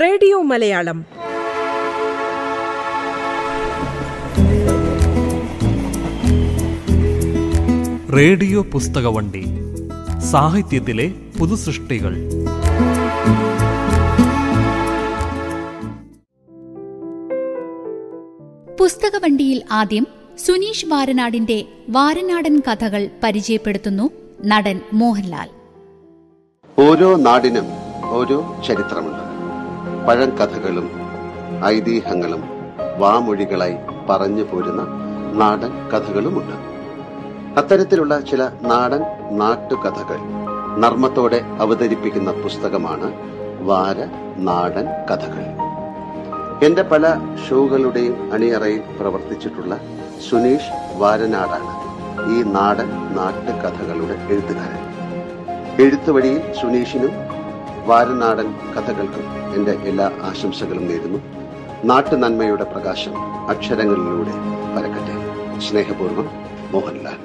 radio Malayalam radio പുസ്തകവണ്ടി സാഹിത്യത്തിലെ പുതുസൃഷ്ടികൾ പുസ്തകവണ്ടിയിൽ ആദ്യം സുനീഷ് വാരനാടിന്റെ വാരനാടൻ കഥകൾ പരിചയപ്പെടുത്തുന്നു നടൻ മോഹൻലാൽ ഓരോ നാടിനും ഓരോ ചരിത്രമുണ്ട് പഴങ്കഥകളും ഐതിഹ്യങ്ങളും വാമൊഴികളായി പറഞ്ഞു പോരുന്ന നാടൻ കഥകളുമുണ്ട് അത്തരത്തിലുള്ള ചില നാടൻ നാട്ടുകഥകൾ നർമ്മത്തോടെ അവതരിപ്പിക്കുന്ന പുസ്തകമാണ് വാര നാടൻ കഥകൾ എന്റെ പല ഷോകളുടെയും അണിയറയിൽ പ്രവർത്തിച്ചിട്ടുള്ള സുനീഷ് വാരനാടാണ് ഈ നാടൻ നാട്ടുകഥകളുടെ എഴുത്തുകാരൻ എഴുത്തുവഴിയിൽ സുനീഷിനും വാരനാടൻ കഥകൾക്കും എൻ്റെ എല്ലാ ആശംസകളും നേരുന്നു നാട്ടു നന്മയുടെ പ്രകാശം അക്ഷരങ്ങളിലൂടെ പരക്കട്ടെ സ്നേഹപൂർവ്വം മോഹൻലാൽ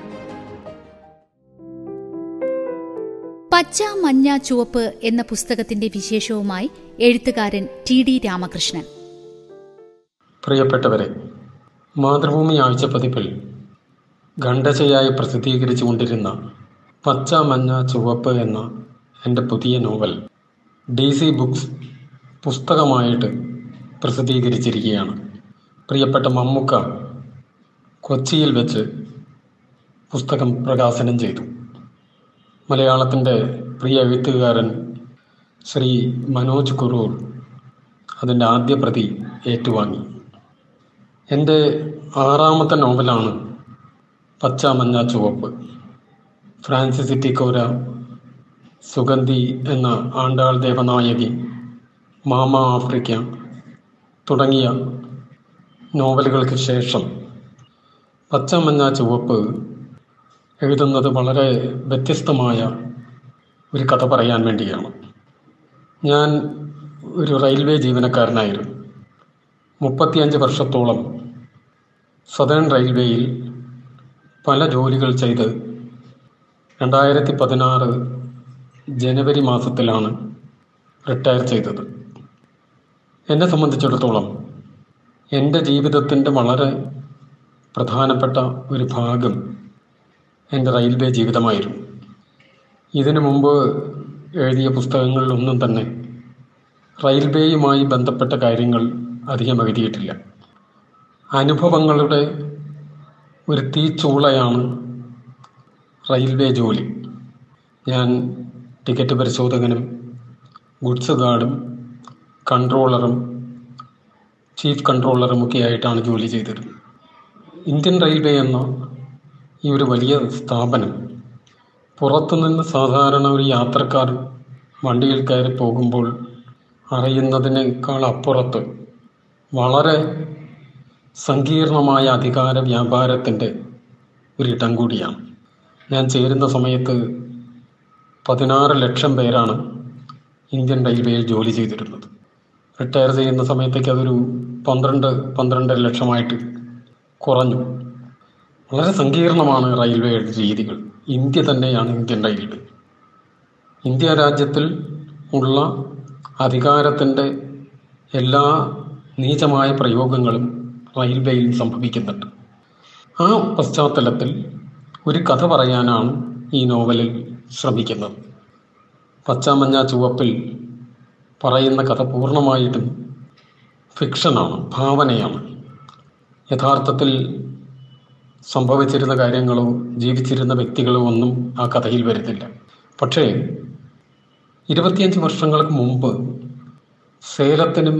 പച്ച മഞ്ഞ ചുവപ്പ് എന്ന പുസ്തകത്തിന്റെ വിശേഷവുമായി എഴുത്തുകാരൻ ടി ഡി രാമകൃഷ്ണൻ പ്രിയപ്പെട്ടവരെ മാതൃഭൂമി ആഴ്ച പതിപ്പിൽ ഖണ്ഡശയായി പ്രസിദ്ധീകരിച്ചുകൊണ്ടിരുന്ന പച്ച മഞ്ഞ ചുവപ്പ് എന്ന എൻ്റെ പുതിയ നോവൽ ഡി സി ബുക്സ് പുസ്തകമായിട്ട് പ്രസിദ്ധീകരിച്ചിരിക്കുകയാണ് പ്രിയപ്പെട്ട മമ്മുക്ക കൊച്ചിയിൽ വെച്ച് പുസ്തകം പ്രകാശനം ചെയ്തു മലയാളത്തിൻ്റെ പ്രിയ എഴുത്തുകാരൻ ശ്രീ മനോജ് കുറൂർ അതിൻ്റെ ആദ്യ പ്രതി ഏറ്റുവാങ്ങി എൻ്റെ ആറാമത്തെ നോവലാണ് പച്ച മഞ്ഞ ചുവപ്പ് ഫ്രാൻസിസിറ്റി ടി കോര സുഗന്ധി എന്ന ആണ്ടാൾ ദേവനായകി മാമ ആഫ്രിക്ക തുടങ്ങിയ നോവലുകൾക്ക് ശേഷം പച്ചമഞ്ഞ ചുവപ്പ് എഴുതുന്നത് വളരെ വ്യത്യസ്തമായ ഒരു കഥ പറയാൻ വേണ്ടിയാണ് ഞാൻ ഒരു റെയിൽവേ ജീവനക്കാരനായിരുന്നു മുപ്പത്തിയഞ്ച് വർഷത്തോളം സദേൺ റെയിൽവേയിൽ പല ജോലികൾ ചെയ്ത് രണ്ടായിരത്തി പതിനാറ് ജനുവരി മാസത്തിലാണ് റിട്ടയർ ചെയ്തത് എന്നെ സംബന്ധിച്ചിടത്തോളം എൻ്റെ ജീവിതത്തിൻ്റെ വളരെ പ്രധാനപ്പെട്ട ഒരു ഭാഗം എൻ്റെ റെയിൽവേ ജീവിതമായിരുന്നു ഇതിനു മുമ്പ് എഴുതിയ പുസ്തകങ്ങളിലൊന്നും തന്നെ റെയിൽവേയുമായി ബന്ധപ്പെട്ട കാര്യങ്ങൾ അധികം എഴുതിയിട്ടില്ല അനുഭവങ്ങളുടെ ഒരു തീച്ചൂളയാണ് റെയിൽവേ ജോലി ഞാൻ ടിക്കറ്റ് പരിശോധകനും ഗുഡ്സ് ഗാർഡും കൺട്രോളറും ചീഫ് കൺട്രോളറും ഒക്കെ ആയിട്ടാണ് ജോലി ചെയ്തത് ഇന്ത്യൻ റെയിൽവേ എന്ന ഈ ഒരു വലിയ സ്ഥാപനം പുറത്തുനിന്ന് സാധാരണ ഒരു യാത്രക്കാർ വണ്ടിയിൽ കയറി പോകുമ്പോൾ അറിയുന്നതിനേക്കാൾ അപ്പുറത്ത് വളരെ സങ്കീർണമായ അധികാര വ്യാപാരത്തിൻ്റെ ഒരിടം കൂടിയാണ് ഞാൻ ചേരുന്ന സമയത്ത് പതിനാറ് ലക്ഷം പേരാണ് ഇന്ത്യൻ റെയിൽവേയിൽ ജോലി ചെയ്തിരുന്നത് റിട്ടയർ ചെയ്യുന്ന സമയത്തേക്ക് അതൊരു പന്ത്രണ്ട് പന്ത്രണ്ടര ലക്ഷമായിട്ട് കുറഞ്ഞു വളരെ സങ്കീർണമാണ് റെയിൽവേയുടെ രീതികൾ ഇന്ത്യ തന്നെയാണ് ഇന്ത്യൻ റെയിൽവേ ഇന്ത്യ രാജ്യത്തിൽ ഉള്ള അധികാരത്തിൻ്റെ എല്ലാ നീചമായ പ്രയോഗങ്ങളും റെയിൽവേയിൽ സംഭവിക്കുന്നുണ്ട് ആ പശ്ചാത്തലത്തിൽ ഒരു കഥ പറയാനാണ് ഈ നോവലിൽ ശ്രമിക്കുന്നത് പച്ചമഞ്ഞ ചുവപ്പിൽ പറയുന്ന കഥ പൂർണ്ണമായിട്ടും ഫിക്ഷനാണ് ഭാവനയാണ് യഥാർത്ഥത്തിൽ സംഭവിച്ചിരുന്ന കാര്യങ്ങളോ ജീവിച്ചിരുന്ന വ്യക്തികളോ ഒന്നും ആ കഥയിൽ വരുന്നില്ല പക്ഷേ ഇരുപത്തിയഞ്ച് വർഷങ്ങൾക്ക് മുമ്പ് സേലത്തിനും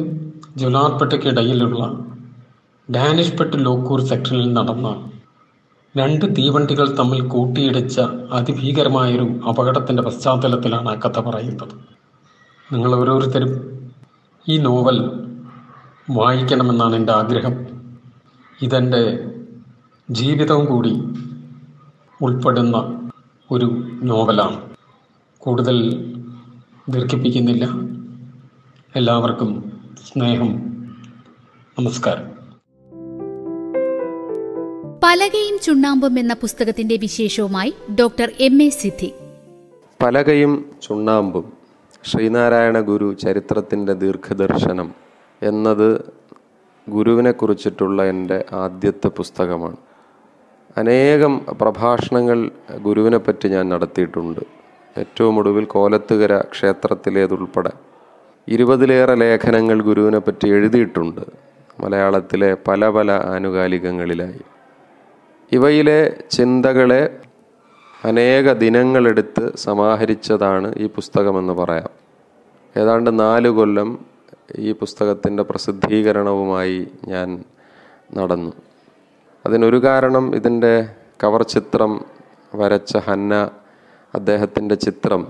ജുലാർപെട്ടയ്ക്കിടയിലുള്ള ഡാനിഷ് പെട്ട് ലോക്കൂർ സെക്ഷനിൽ നടന്ന രണ്ട് തീവണ്ടികൾ തമ്മിൽ കൂട്ടിയിടിച്ച അതിഭീകരമായൊരു അപകടത്തിൻ്റെ പശ്ചാത്തലത്തിലാണ് ആ കഥ പറയുന്നത് നിങ്ങൾ ഓരോരുത്തരും ഈ നോവൽ വായിക്കണമെന്നാണ് എൻ്റെ ആഗ്രഹം ഇതെൻ്റെ ജീവിതവും കൂടി ഉൾപ്പെടുന്ന ഒരു നോവലാണ് കൂടുതൽ ദീർഘിപ്പിക്കുന്നില്ല എല്ലാവർക്കും സ്നേഹം നമസ്കാരം പലകയും ചുണ്ണാമ്പും എന്ന പുസ്തകത്തിന്റെ വിശേഷവുമായി ഡോക്ടർ എം എ സിദ്ധി പലകയും ചുണ്ണാമ്പും ശ്രീനാരായണ ഗുരു ചരിത്രത്തിൻ്റെ ദീർഘദർശനം എന്നത് ഗുരുവിനെ കുറിച്ചിട്ടുള്ള എൻ്റെ ആദ്യത്തെ പുസ്തകമാണ് അനേകം പ്രഭാഷണങ്ങൾ ഗുരുവിനെ പറ്റി ഞാൻ നടത്തിയിട്ടുണ്ട് ഏറ്റവും ഒടുവിൽ കോലത്തുകര ക്ഷേത്രത്തിലേതുൾപ്പെടെ ഇരുപതിലേറെ ലേഖനങ്ങൾ ഗുരുവിനെ പറ്റി എഴുതിയിട്ടുണ്ട് മലയാളത്തിലെ പല പല ആനുകാലികങ്ങളിലായി ഇവയിലെ ചിന്തകളെ അനേക ദിനങ്ങളെടുത്ത് സമാഹരിച്ചതാണ് ഈ പുസ്തകമെന്ന് പറയാം ഏതാണ്ട് നാല് കൊല്ലം ഈ പുസ്തകത്തിൻ്റെ പ്രസിദ്ധീകരണവുമായി ഞാൻ നടന്നു അതിനൊരു കാരണം ഇതിൻ്റെ കവർ ചിത്രം വരച്ച ഹന്ന അദ്ദേഹത്തിൻ്റെ ചിത്രം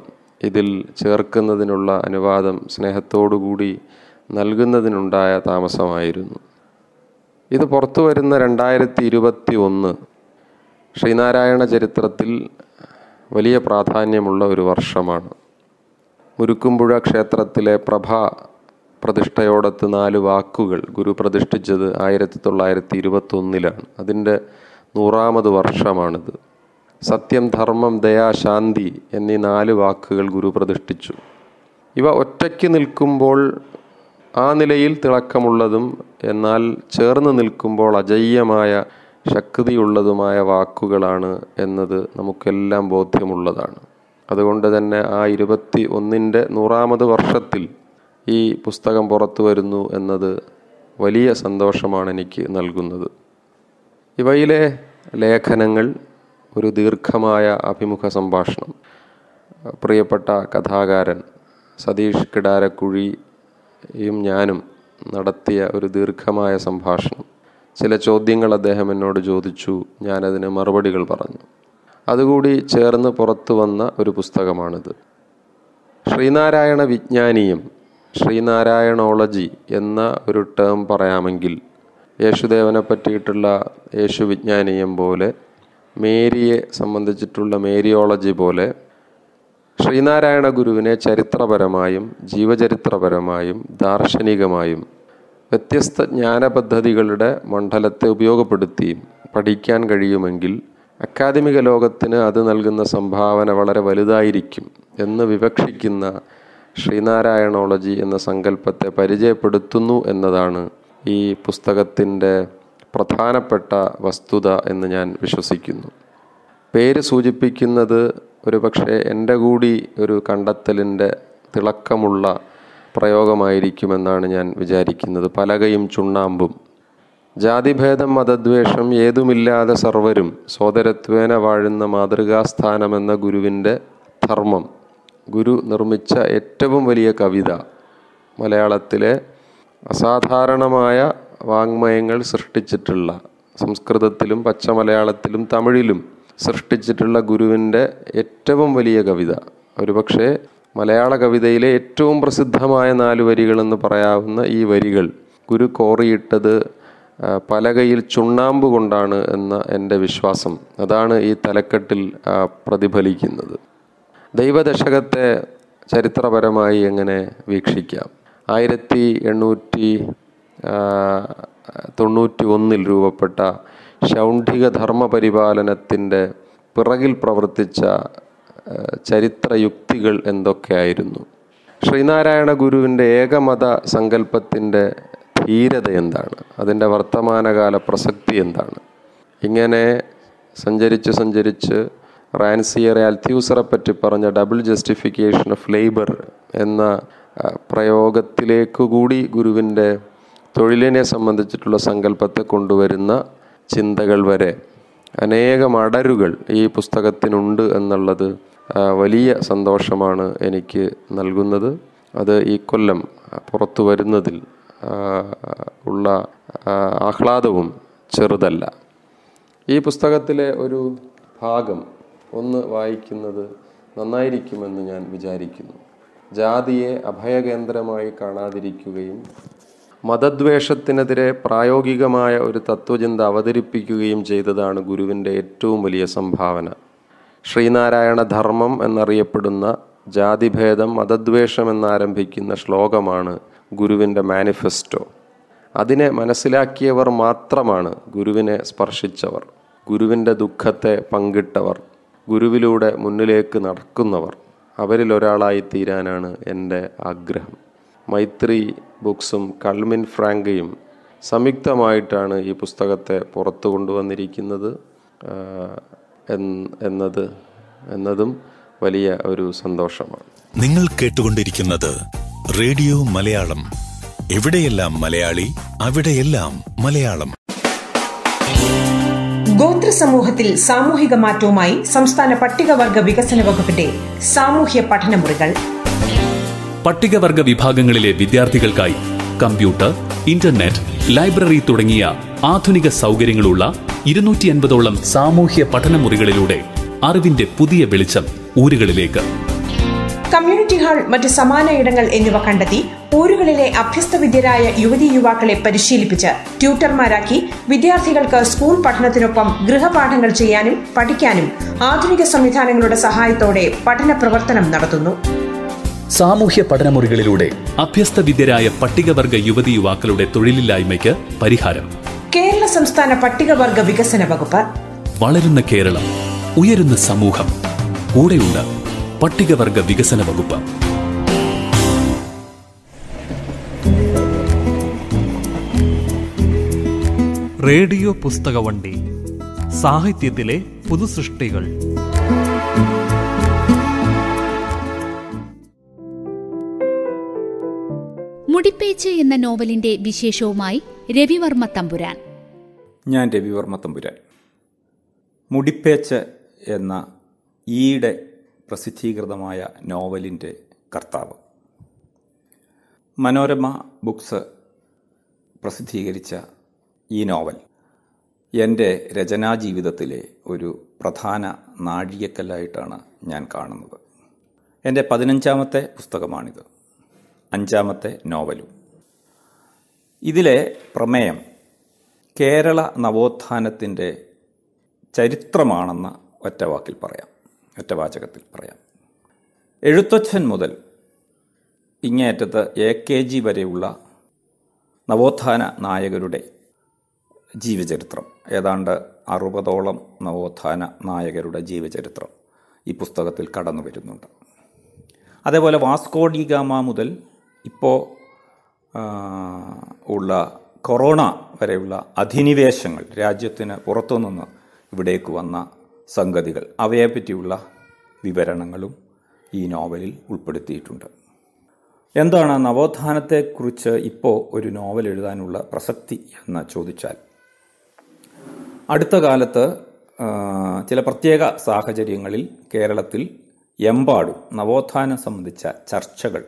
ഇതിൽ ചേർക്കുന്നതിനുള്ള അനുവാദം സ്നേഹത്തോടുകൂടി നൽകുന്നതിനുണ്ടായ താമസമായിരുന്നു ഇത് പുറത്തു വരുന്ന രണ്ടായിരത്തി ഇരുപത്തി ഒന്ന് ശ്രീനാരായണ ചരിത്രത്തിൽ വലിയ പ്രാധാന്യമുള്ള ഒരു വർഷമാണ് മുരുക്കുംപുഴ ക്ഷേത്രത്തിലെ പ്രഭ പ്രതിഷ്ഠയോടത്ത് നാല് വാക്കുകൾ ഗുരു പ്രതിഷ്ഠിച്ചത് ആയിരത്തി തൊള്ളായിരത്തി ഇരുപത്തൊന്നിലാണ് അതിൻ്റെ നൂറാമത് വർഷമാണിത് സത്യം ധർമ്മം ദയാ ശാന്തി എന്നീ നാല് വാക്കുകൾ ഗുരു പ്രതിഷ്ഠിച്ചു ഇവ ഒറ്റയ്ക്ക് നിൽക്കുമ്പോൾ ആ നിലയിൽ തിളക്കമുള്ളതും എന്നാൽ ചേർന്ന് നിൽക്കുമ്പോൾ അജയ്യമായ ശക്തിയുള്ളതുമായ വാക്കുകളാണ് എന്നത് നമുക്കെല്ലാം ബോധ്യമുള്ളതാണ് അതുകൊണ്ട് തന്നെ ആ ഇരുപത്തി ഒന്നിൻ്റെ നൂറാമത് വർഷത്തിൽ ഈ പുസ്തകം പുറത്തു വരുന്നു എന്നത് വലിയ സന്തോഷമാണ് എനിക്ക് നൽകുന്നത് ഇവയിലെ ലേഖനങ്ങൾ ഒരു ദീർഘമായ അഭിമുഖ സംഭാഷണം പ്രിയപ്പെട്ട കഥാകാരൻ സതീഷ് കിടാരക്കുഴി യും ഞാനും നടത്തിയ ഒരു ദീർഘമായ സംഭാഷണം ചില ചോദ്യങ്ങൾ അദ്ദേഹം എന്നോട് ചോദിച്ചു ഞാനതിന് മറുപടികൾ പറഞ്ഞു അതുകൂടി ചേർന്ന് പുറത്തു വന്ന ഒരു പുസ്തകമാണിത് ശ്രീനാരായണ വിജ്ഞാനിയും ശ്രീനാരായണോളജി എന്ന ഒരു ടേം പറയാമെങ്കിൽ യേശുദേവനെ പറ്റിയിട്ടുള്ള യേശു വിജ്ഞാനിയം പോലെ മേരിയെ സംബന്ധിച്ചിട്ടുള്ള മേരിയോളജി പോലെ ശ്രീനാരായണ ഗുരുവിനെ ചരിത്രപരമായും ജീവചരിത്രപരമായും ദാർശനികമായും വ്യത്യസ്ത ജ്ഞാനപദ്ധതികളുടെ മണ്ഡലത്തെ ഉപയോഗപ്പെടുത്തി പഠിക്കാൻ കഴിയുമെങ്കിൽ അക്കാദമിക ലോകത്തിന് അത് നൽകുന്ന സംഭാവന വളരെ വലുതായിരിക്കും എന്ന് വിവക്ഷിക്കുന്ന ശ്രീനാരായണോളജി എന്ന സങ്കല്പത്തെ പരിചയപ്പെടുത്തുന്നു എന്നതാണ് ഈ പുസ്തകത്തിൻ്റെ പ്രധാനപ്പെട്ട വസ്തുത എന്ന് ഞാൻ വിശ്വസിക്കുന്നു പേര് സൂചിപ്പിക്കുന്നത് ഒരു പക്ഷേ എൻ്റെ കൂടി ഒരു കണ്ടെത്തലിൻ്റെ തിളക്കമുള്ള പ്രയോഗമായിരിക്കുമെന്നാണ് ഞാൻ വിചാരിക്കുന്നത് പലകയും ചുണ്ണാമ്പും ജാതിഭേദം മതദ്വേഷം ഏതുമില്ലാതെ സർവരും സോദരത്വേന വാഴുന്ന മാതൃകാസ്ഥാനമെന്ന ഗുരുവിൻ്റെ ധർമ്മം ഗുരു നിർമ്മിച്ച ഏറ്റവും വലിയ കവിത മലയാളത്തിലെ അസാധാരണമായ വാങ്മയങ്ങൾ സൃഷ്ടിച്ചിട്ടുള്ള സംസ്കൃതത്തിലും പച്ച മലയാളത്തിലും തമിഴിലും സൃഷ്ടിച്ചിട്ടുള്ള ഗുരുവിൻ്റെ ഏറ്റവും വലിയ കവിത ഒരു പക്ഷേ മലയാള കവിതയിലെ ഏറ്റവും പ്രസിദ്ധമായ നാല് വരികളെന്ന് പറയാവുന്ന ഈ വരികൾ ഗുരു കോറിയിട്ടത് പലകയിൽ ചുണ്ണാമ്പ് കൊണ്ടാണ് എന്ന എൻ്റെ വിശ്വാസം അതാണ് ഈ തലക്കെട്ടിൽ പ്രതിഫലിക്കുന്നത് ദൈവദശകത്തെ ചരിത്രപരമായി എങ്ങനെ വീക്ഷിക്കാം ആയിരത്തി എണ്ണൂറ്റി തൊണ്ണൂറ്റി ഒന്നിൽ രൂപപ്പെട്ട ഷൗണ്ഠിക ധർമ്മപരിപാലനത്തിൻ്റെ പിറകിൽ പ്രവർത്തിച്ച ചരിത്രയുക്തികൾ എന്തൊക്കെയായിരുന്നു ശ്രീനാരായണ ഗുരുവിൻ്റെ ഏകമത സങ്കല്പത്തിൻ്റെ ധീരത എന്താണ് അതിൻ്റെ വർത്തമാനകാല പ്രസക്തി എന്താണ് ഇങ്ങനെ സഞ്ചരിച്ച് സഞ്ചരിച്ച് റാൻസിയറെ അൽത്യൂസറെ പറ്റി പറഞ്ഞ ഡബിൾ ജസ്റ്റിഫിക്കേഷൻ ഓഫ് ലേബർ എന്ന പ്രയോഗത്തിലേക്ക് കൂടി ഗുരുവിൻ്റെ തൊഴിലിനെ സംബന്ധിച്ചിട്ടുള്ള സങ്കല്പത്തെ കൊണ്ടുവരുന്ന ചിന്തകൾ വരെ അനേകം അടരുകൾ ഈ പുസ്തകത്തിനുണ്ട് എന്നുള്ളത് വലിയ സന്തോഷമാണ് എനിക്ക് നൽകുന്നത് അത് ഈ കൊല്ലം പുറത്തു വരുന്നതിൽ ഉള്ള ആഹ്ലാദവും ചെറുതല്ല ഈ പുസ്തകത്തിലെ ഒരു ഭാഗം ഒന്ന് വായിക്കുന്നത് നന്നായിരിക്കുമെന്ന് ഞാൻ വിചാരിക്കുന്നു ജാതിയെ അഭയകേന്ദ്രമായി കാണാതിരിക്കുകയും മതദ്വേഷത്തിനെതിരെ പ്രായോഗികമായ ഒരു തത്വചിന്ത അവതരിപ്പിക്കുകയും ചെയ്തതാണ് ഗുരുവിൻ്റെ ഏറ്റവും വലിയ സംഭാവന ശ്രീനാരായണ ധർമ്മം എന്നറിയപ്പെടുന്ന ജാതിഭേദം മതദ്വേഷം എന്നാരംഭിക്കുന്ന ശ്ലോകമാണ് ഗുരുവിൻ്റെ മാനിഫെസ്റ്റോ അതിനെ മനസ്സിലാക്കിയവർ മാത്രമാണ് ഗുരുവിനെ സ്പർശിച്ചവർ ഗുരുവിൻ്റെ ദുഃഖത്തെ പങ്കിട്ടവർ ഗുരുവിലൂടെ മുന്നിലേക്ക് നടക്കുന്നവർ അവരിലൊരാളായി തീരാനാണ് എൻ്റെ ആഗ്രഹം മൈത്രി ബുക്സും കൾമിൻ ഫ്രാങ്കയും സംയുക്തമായിട്ടാണ് ഈ പുസ്തകത്തെ പുറത്തു കൊണ്ടുവന്നിരിക്കുന്നത് എന്നത് എന്നതും വലിയ ഒരു സന്തോഷമാണ് നിങ്ങൾ കേട്ടുകൊണ്ടിരിക്കുന്നത് റേഡിയോ മലയാളം എവിടെയെല്ലാം മലയാളി അവിടെയെല്ലാം മലയാളം ഗോത്ര സമൂഹത്തിൽ സാമൂഹിക മാറ്റവുമായി സംസ്ഥാന പട്ടികവർഗ വികസന വകുപ്പിന്റെ സാമൂഹ്യ പഠനമുറികൾ പട്ടികവർഗ വിഭാഗങ്ങളിലെ വിദ്യാർത്ഥികൾക്കായി കമ്പ്യൂട്ടർ ഇന്റർനെറ്റ് ലൈബ്രറി തുടങ്ങിയ ആധുനിക സൗകര്യങ്ങളുള്ള ഇരുന്നൂറ്റി അൻപതോളം സാമൂഹ്യ പഠനമുറികളിലൂടെ അറിവിന്റെ പുതിയ വെളിച്ചം ഊരുകളിലേക്ക് കമ്മ്യൂണിറ്റി ഹാൾ മറ്റ് സമാന ഇടങ്ങൾ എന്നിവ കണ്ടെത്തി ഊരുകളിലെ അഭ്യസ്തവിദ്യരായ യുവതി യുവാക്കളെ പരിശീലിപ്പിച്ച് ട്യൂട്ടർമാരാക്കി വിദ്യാർത്ഥികൾക്ക് സ്കൂൾ പഠനത്തിനൊപ്പം ഗൃഹപാഠങ്ങൾ ചെയ്യാനും പഠിക്കാനും ആധുനിക സംവിധാനങ്ങളുടെ സഹായത്തോടെ പഠന പ്രവർത്തനം നടത്തുന്നു സാമൂഹ്യ പഠനമുറികളിലൂടെ അഭ്യസ്ത വിദ്യരായ പട്ടികവർഗ യുവതി യുവാക്കളുടെ തൊഴിലില്ലായ്മയ്ക്ക് പരിഹാരം കേരള സംസ്ഥാന പട്ടികവർഗ വികസന വകുപ്പ് വളരുന്ന കേരളം ഉയരുന്ന സമൂഹം കൂടെയുള്ള പട്ടികവർഗ വികസന വകുപ്പ് റേഡിയോ പുസ്തകവണ്ടി സാഹിത്യത്തിലെ പുതുസൃഷ്ടികൾ മുടിപ്പേച്ച് എന്ന നോവലിന്റെ വിശേഷവുമായി രവിവർമ്മ തമ്പുരാൻ ഞാൻ രവിവർമ്മ തമ്പുരാൻ മുടിപ്പേച്ച് എന്ന ഈയിടെ പ്രസിദ്ധീകൃതമായ നോവലിൻ്റെ കർത്താവ് മനോരമ ബുക്സ് പ്രസിദ്ധീകരിച്ച ഈ നോവൽ എൻ്റെ രചനാ ജീവിതത്തിലെ ഒരു പ്രധാന നാഴികക്കല്ലായിട്ടാണ് ഞാൻ കാണുന്നത് എൻ്റെ പതിനഞ്ചാമത്തെ പുസ്തകമാണിത് അഞ്ചാമത്തെ നോവലും ഇതിലെ പ്രമേയം കേരള നവോത്ഥാനത്തിൻ്റെ ചരിത്രമാണെന്ന ഒറ്റവാക്കിൽ പറയാം ഒറ്റവാചകത്തിൽ പറയാം എഴുത്തച്ഛൻ മുതൽ ഇങ്ങേയറ്റത്ത് എ കെ ജി വരെയുള്ള നവോത്ഥാന നായകരുടെ ജീവചരിത്രം ഏതാണ്ട് അറുപതോളം നവോത്ഥാന നായകരുടെ ജീവചരിത്രം ഈ പുസ്തകത്തിൽ കടന്നു വരുന്നുണ്ട് അതേപോലെ വാസ്കോഡിഗാമ മുതൽ ഇപ്പോൾ ഉള്ള കൊറോണ വരെയുള്ള അധിനിവേശങ്ങൾ രാജ്യത്തിന് പുറത്തുനിന്ന് ഇവിടേക്ക് വന്ന സംഗതികൾ അവയെപ്പറ്റിയുള്ള വിവരണങ്ങളും ഈ നോവലിൽ ഉൾപ്പെടുത്തിയിട്ടുണ്ട് എന്താണ് നവോത്ഥാനത്തെക്കുറിച്ച് ഇപ്പോൾ ഒരു നോവൽ എഴുതാനുള്ള പ്രസക്തി എന്ന് ചോദിച്ചാൽ അടുത്ത കാലത്ത് ചില പ്രത്യേക സാഹചര്യങ്ങളിൽ കേരളത്തിൽ എമ്പാടും നവോത്ഥാനം സംബന്ധിച്ച ചർച്ചകൾ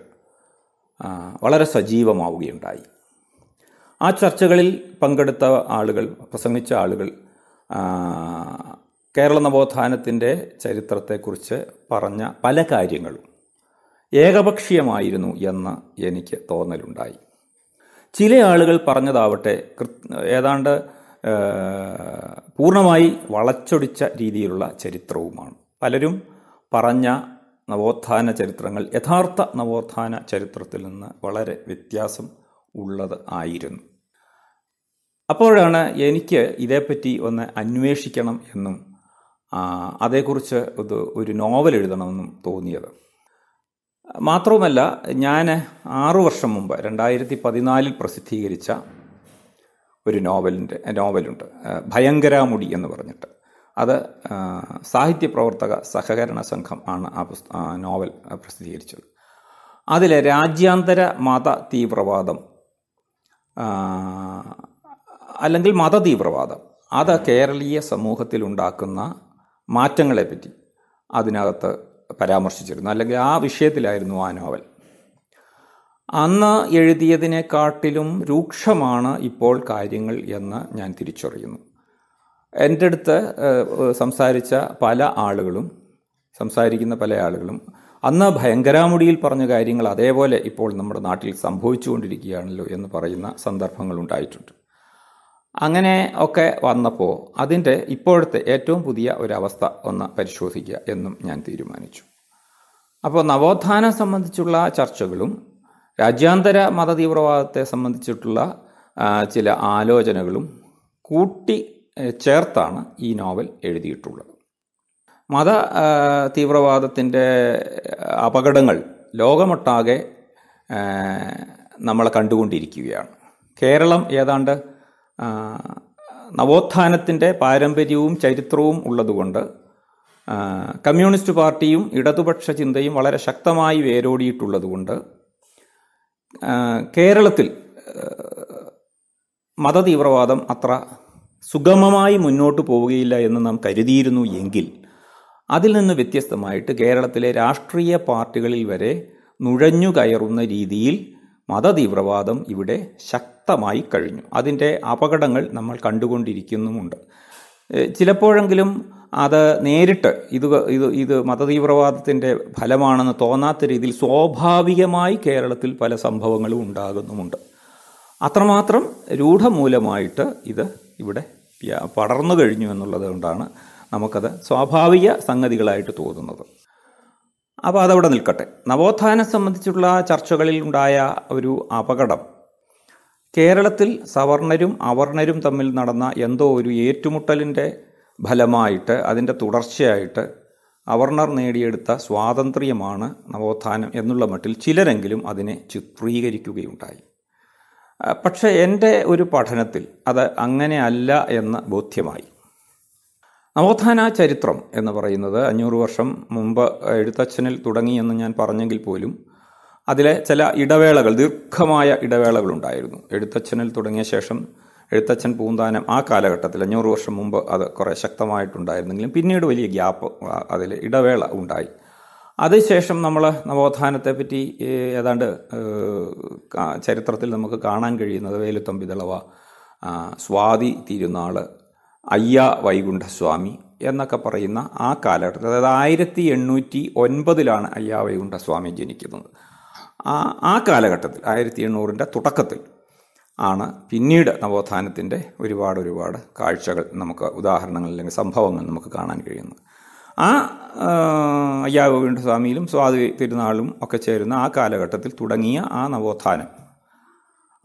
വളരെ സജീവമാവുകയുണ്ടായി ആ ചർച്ചകളിൽ പങ്കെടുത്ത ആളുകൾ പ്രസംഗിച്ച ആളുകൾ കേരള നവോത്ഥാനത്തിൻ്റെ ചരിത്രത്തെക്കുറിച്ച് പറഞ്ഞ പല കാര്യങ്ങളും ഏകപക്ഷീയമായിരുന്നു എന്ന് എനിക്ക് തോന്നലുണ്ടായി ചില ആളുകൾ പറഞ്ഞതാവട്ടെ ഏതാണ്ട് പൂർണ്ണമായി വളച്ചൊടിച്ച രീതിയിലുള്ള ചരിത്രവുമാണ് പലരും പറഞ്ഞ നവോത്ഥാന ചരിത്രങ്ങൾ യഥാർത്ഥ നവോത്ഥാന ചരിത്രത്തിൽ നിന്ന് വളരെ വ്യത്യാസം ഉള്ളത് ആയിരുന്നു അപ്പോഴാണ് എനിക്ക് ഇതേപ്പറ്റി ഒന്ന് അന്വേഷിക്കണം എന്നും അതേക്കുറിച്ച് ഇത് ഒരു നോവൽ എഴുതണമെന്നും തോന്നിയത് മാത്രവുമല്ല ഞാൻ ആറു വർഷം മുമ്പ് രണ്ടായിരത്തി പതിനാലിൽ പ്രസിദ്ധീകരിച്ച ഒരു നോവലിൻ്റെ നോവലുണ്ട് ഭയങ്കരാമുടി എന്ന് പറഞ്ഞിട്ട് അത് സാഹിത്യ പ്രവർത്തക സഹകരണ സംഘം ആണ് ആ പുസ്ത നോവൽ പ്രസിദ്ധീകരിച്ചത് അതിൽ രാജ്യാന്തര മത തീവ്രവാദം അല്ലെങ്കിൽ മത തീവ്രവാദം അത് കേരളീയ സമൂഹത്തിലുണ്ടാക്കുന്ന മാറ്റങ്ങളെപ്പറ്റി അതിനകത്ത് പരാമർശിച്ചിരുന്നു അല്ലെങ്കിൽ ആ വിഷയത്തിലായിരുന്നു ആ നോവൽ അന്ന് എഴുതിയതിനെക്കാട്ടിലും രൂക്ഷമാണ് ഇപ്പോൾ കാര്യങ്ങൾ എന്ന് ഞാൻ തിരിച്ചറിയുന്നു എൻ്റെ അടുത്ത് സംസാരിച്ച പല ആളുകളും സംസാരിക്കുന്ന പല ആളുകളും അന്ന് ഭയങ്കരാമുടിയിൽ പറഞ്ഞ കാര്യങ്ങൾ അതേപോലെ ഇപ്പോൾ നമ്മുടെ നാട്ടിൽ സംഭവിച്ചുകൊണ്ടിരിക്കുകയാണല്ലോ എന്ന് പറയുന്ന സന്ദർഭങ്ങൾ ഉണ്ടായിട്ടുണ്ട് അങ്ങനെ ഒക്കെ വന്നപ്പോൾ അതിൻ്റെ ഇപ്പോഴത്തെ ഏറ്റവും പുതിയ ഒരവസ്ഥ ഒന്ന് പരിശോധിക്കുക എന്നും ഞാൻ തീരുമാനിച്ചു അപ്പോൾ നവോത്ഥാനം സംബന്ധിച്ചുള്ള ചർച്ചകളും രാജ്യാന്തര മതതീവ്രവാദത്തെ സംബന്ധിച്ചിട്ടുള്ള ചില ആലോചനകളും കൂട്ടി ചേർത്താണ് ഈ നോവൽ എഴുതിയിട്ടുള്ളത് മത തീവ്രവാദത്തിൻ്റെ അപകടങ്ങൾ ലോകമൊട്ടാകെ നമ്മളെ കണ്ടുകൊണ്ടിരിക്കുകയാണ് കേരളം ഏതാണ്ട് നവോത്ഥാനത്തിൻ്റെ പാരമ്പര്യവും ചരിത്രവും ഉള്ളതുകൊണ്ട് കമ്മ്യൂണിസ്റ്റ് പാർട്ടിയും ഇടതുപക്ഷ ചിന്തയും വളരെ ശക്തമായി വേരോടിയിട്ടുള്ളതുകൊണ്ട് കേരളത്തിൽ മതതീവ്രവാദം അത്ര സുഗമമായി മുന്നോട്ട് പോവുകയില്ല എന്ന് നാം കരുതിയിരുന്നു എങ്കിൽ അതിൽ നിന്ന് വ്യത്യസ്തമായിട്ട് കേരളത്തിലെ രാഷ്ട്രീയ പാർട്ടികളിൽ വരെ നുഴഞ്ഞു കയറുന്ന രീതിയിൽ മതതീവ്രവാദം ഇവിടെ ശക്തമായി കഴിഞ്ഞു അതിൻ്റെ അപകടങ്ങൾ നമ്മൾ കണ്ടുകൊണ്ടിരിക്കുന്നുമുണ്ട് ചിലപ്പോഴെങ്കിലും അത് നേരിട്ട് ഇത് ഇത് ഇത് മതതീവ്രവാദത്തിൻ്റെ ഫലമാണെന്ന് തോന്നാത്ത രീതിയിൽ സ്വാഭാവികമായി കേരളത്തിൽ പല സംഭവങ്ങളും ഉണ്ടാകുന്നുമുണ്ട് അത്രമാത്രം രൂഢമൂലമായിട്ട് ഇത് ഇവിടെ പടർന്നു കഴിഞ്ഞു എന്നുള്ളത് കൊണ്ടാണ് നമുക്കത് സ്വാഭാവിക സംഗതികളായിട്ട് തോന്നുന്നത് അപ്പോൾ അതവിടെ നിൽക്കട്ടെ നവോത്ഥാനം സംബന്ധിച്ചുള്ള ചർച്ചകളിൽ ഉണ്ടായ ഒരു അപകടം കേരളത്തിൽ സവർണരും അവർണരും തമ്മിൽ നടന്ന എന്തോ ഒരു ഏറ്റുമുട്ടലിൻ്റെ ഫലമായിട്ട് അതിൻ്റെ തുടർച്ചയായിട്ട് അവർണർ നേടിയെടുത്ത സ്വാതന്ത്ര്യമാണ് നവോത്ഥാനം എന്നുള്ള മട്ടിൽ ചിലരെങ്കിലും അതിനെ ചിത്രീകരിക്കുകയുണ്ടായി പക്ഷേ എൻ്റെ ഒരു പഠനത്തിൽ അത് അങ്ങനെയല്ല എന്ന് ബോധ്യമായി നവോത്ഥാന ചരിത്രം എന്ന് പറയുന്നത് അഞ്ഞൂറ് വർഷം മുമ്പ് എഴുത്തച്ഛനിൽ തുടങ്ങിയെന്ന് ഞാൻ പറഞ്ഞെങ്കിൽ പോലും അതിലെ ചില ഇടവേളകൾ ദീർഘമായ ഇടവേളകളുണ്ടായിരുന്നു എഴുത്തച്ഛനിൽ തുടങ്ങിയ ശേഷം എഴുത്തച്ഛൻ പൂന്താനം ആ കാലഘട്ടത്തിൽ അഞ്ഞൂറ് വർഷം മുമ്പ് അത് കുറേ ശക്തമായിട്ടുണ്ടായിരുന്നെങ്കിലും പിന്നീട് വലിയ ഗ്യാപ്പ് അതിൽ ഇടവേള ഉണ്ടായി അതിനുശേഷം നമ്മൾ നവോത്ഥാനത്തെ പറ്റി ഏതാണ്ട് ചരിത്രത്തിൽ നമുക്ക് കാണാൻ കഴിയുന്നത് വേലുത്തമ്പി ദളവ സ്വാതി തിരുനാൾ അയ്യ വൈകുണ്ഠസ്വാമി എന്നൊക്കെ പറയുന്ന ആ കാലഘട്ടത്തിൽ അതായത് ആയിരത്തി എണ്ണൂറ്റി ഒൻപതിലാണ് അയ്യ വൈകുണ്ഠസ്വാമി ജനിക്കുന്നത് ആ ആ കാലഘട്ടത്തിൽ ആയിരത്തി എണ്ണൂറിൻ്റെ തുടക്കത്തിൽ ആണ് പിന്നീട് നവോത്ഥാനത്തിൻ്റെ ഒരുപാട് ഒരുപാട് കാഴ്ചകൾ നമുക്ക് ഉദാഹരണങ്ങൾ അല്ലെങ്കിൽ സംഭവങ്ങൾ നമുക്ക് കാണാൻ കഴിയുന്നത് ആ അയ്യാവീണ്ട സ്വാമിയിലും സ്വാതി തിരുനാളും ഒക്കെ ചേരുന്ന ആ കാലഘട്ടത്തിൽ തുടങ്ങിയ ആ നവോത്ഥാനം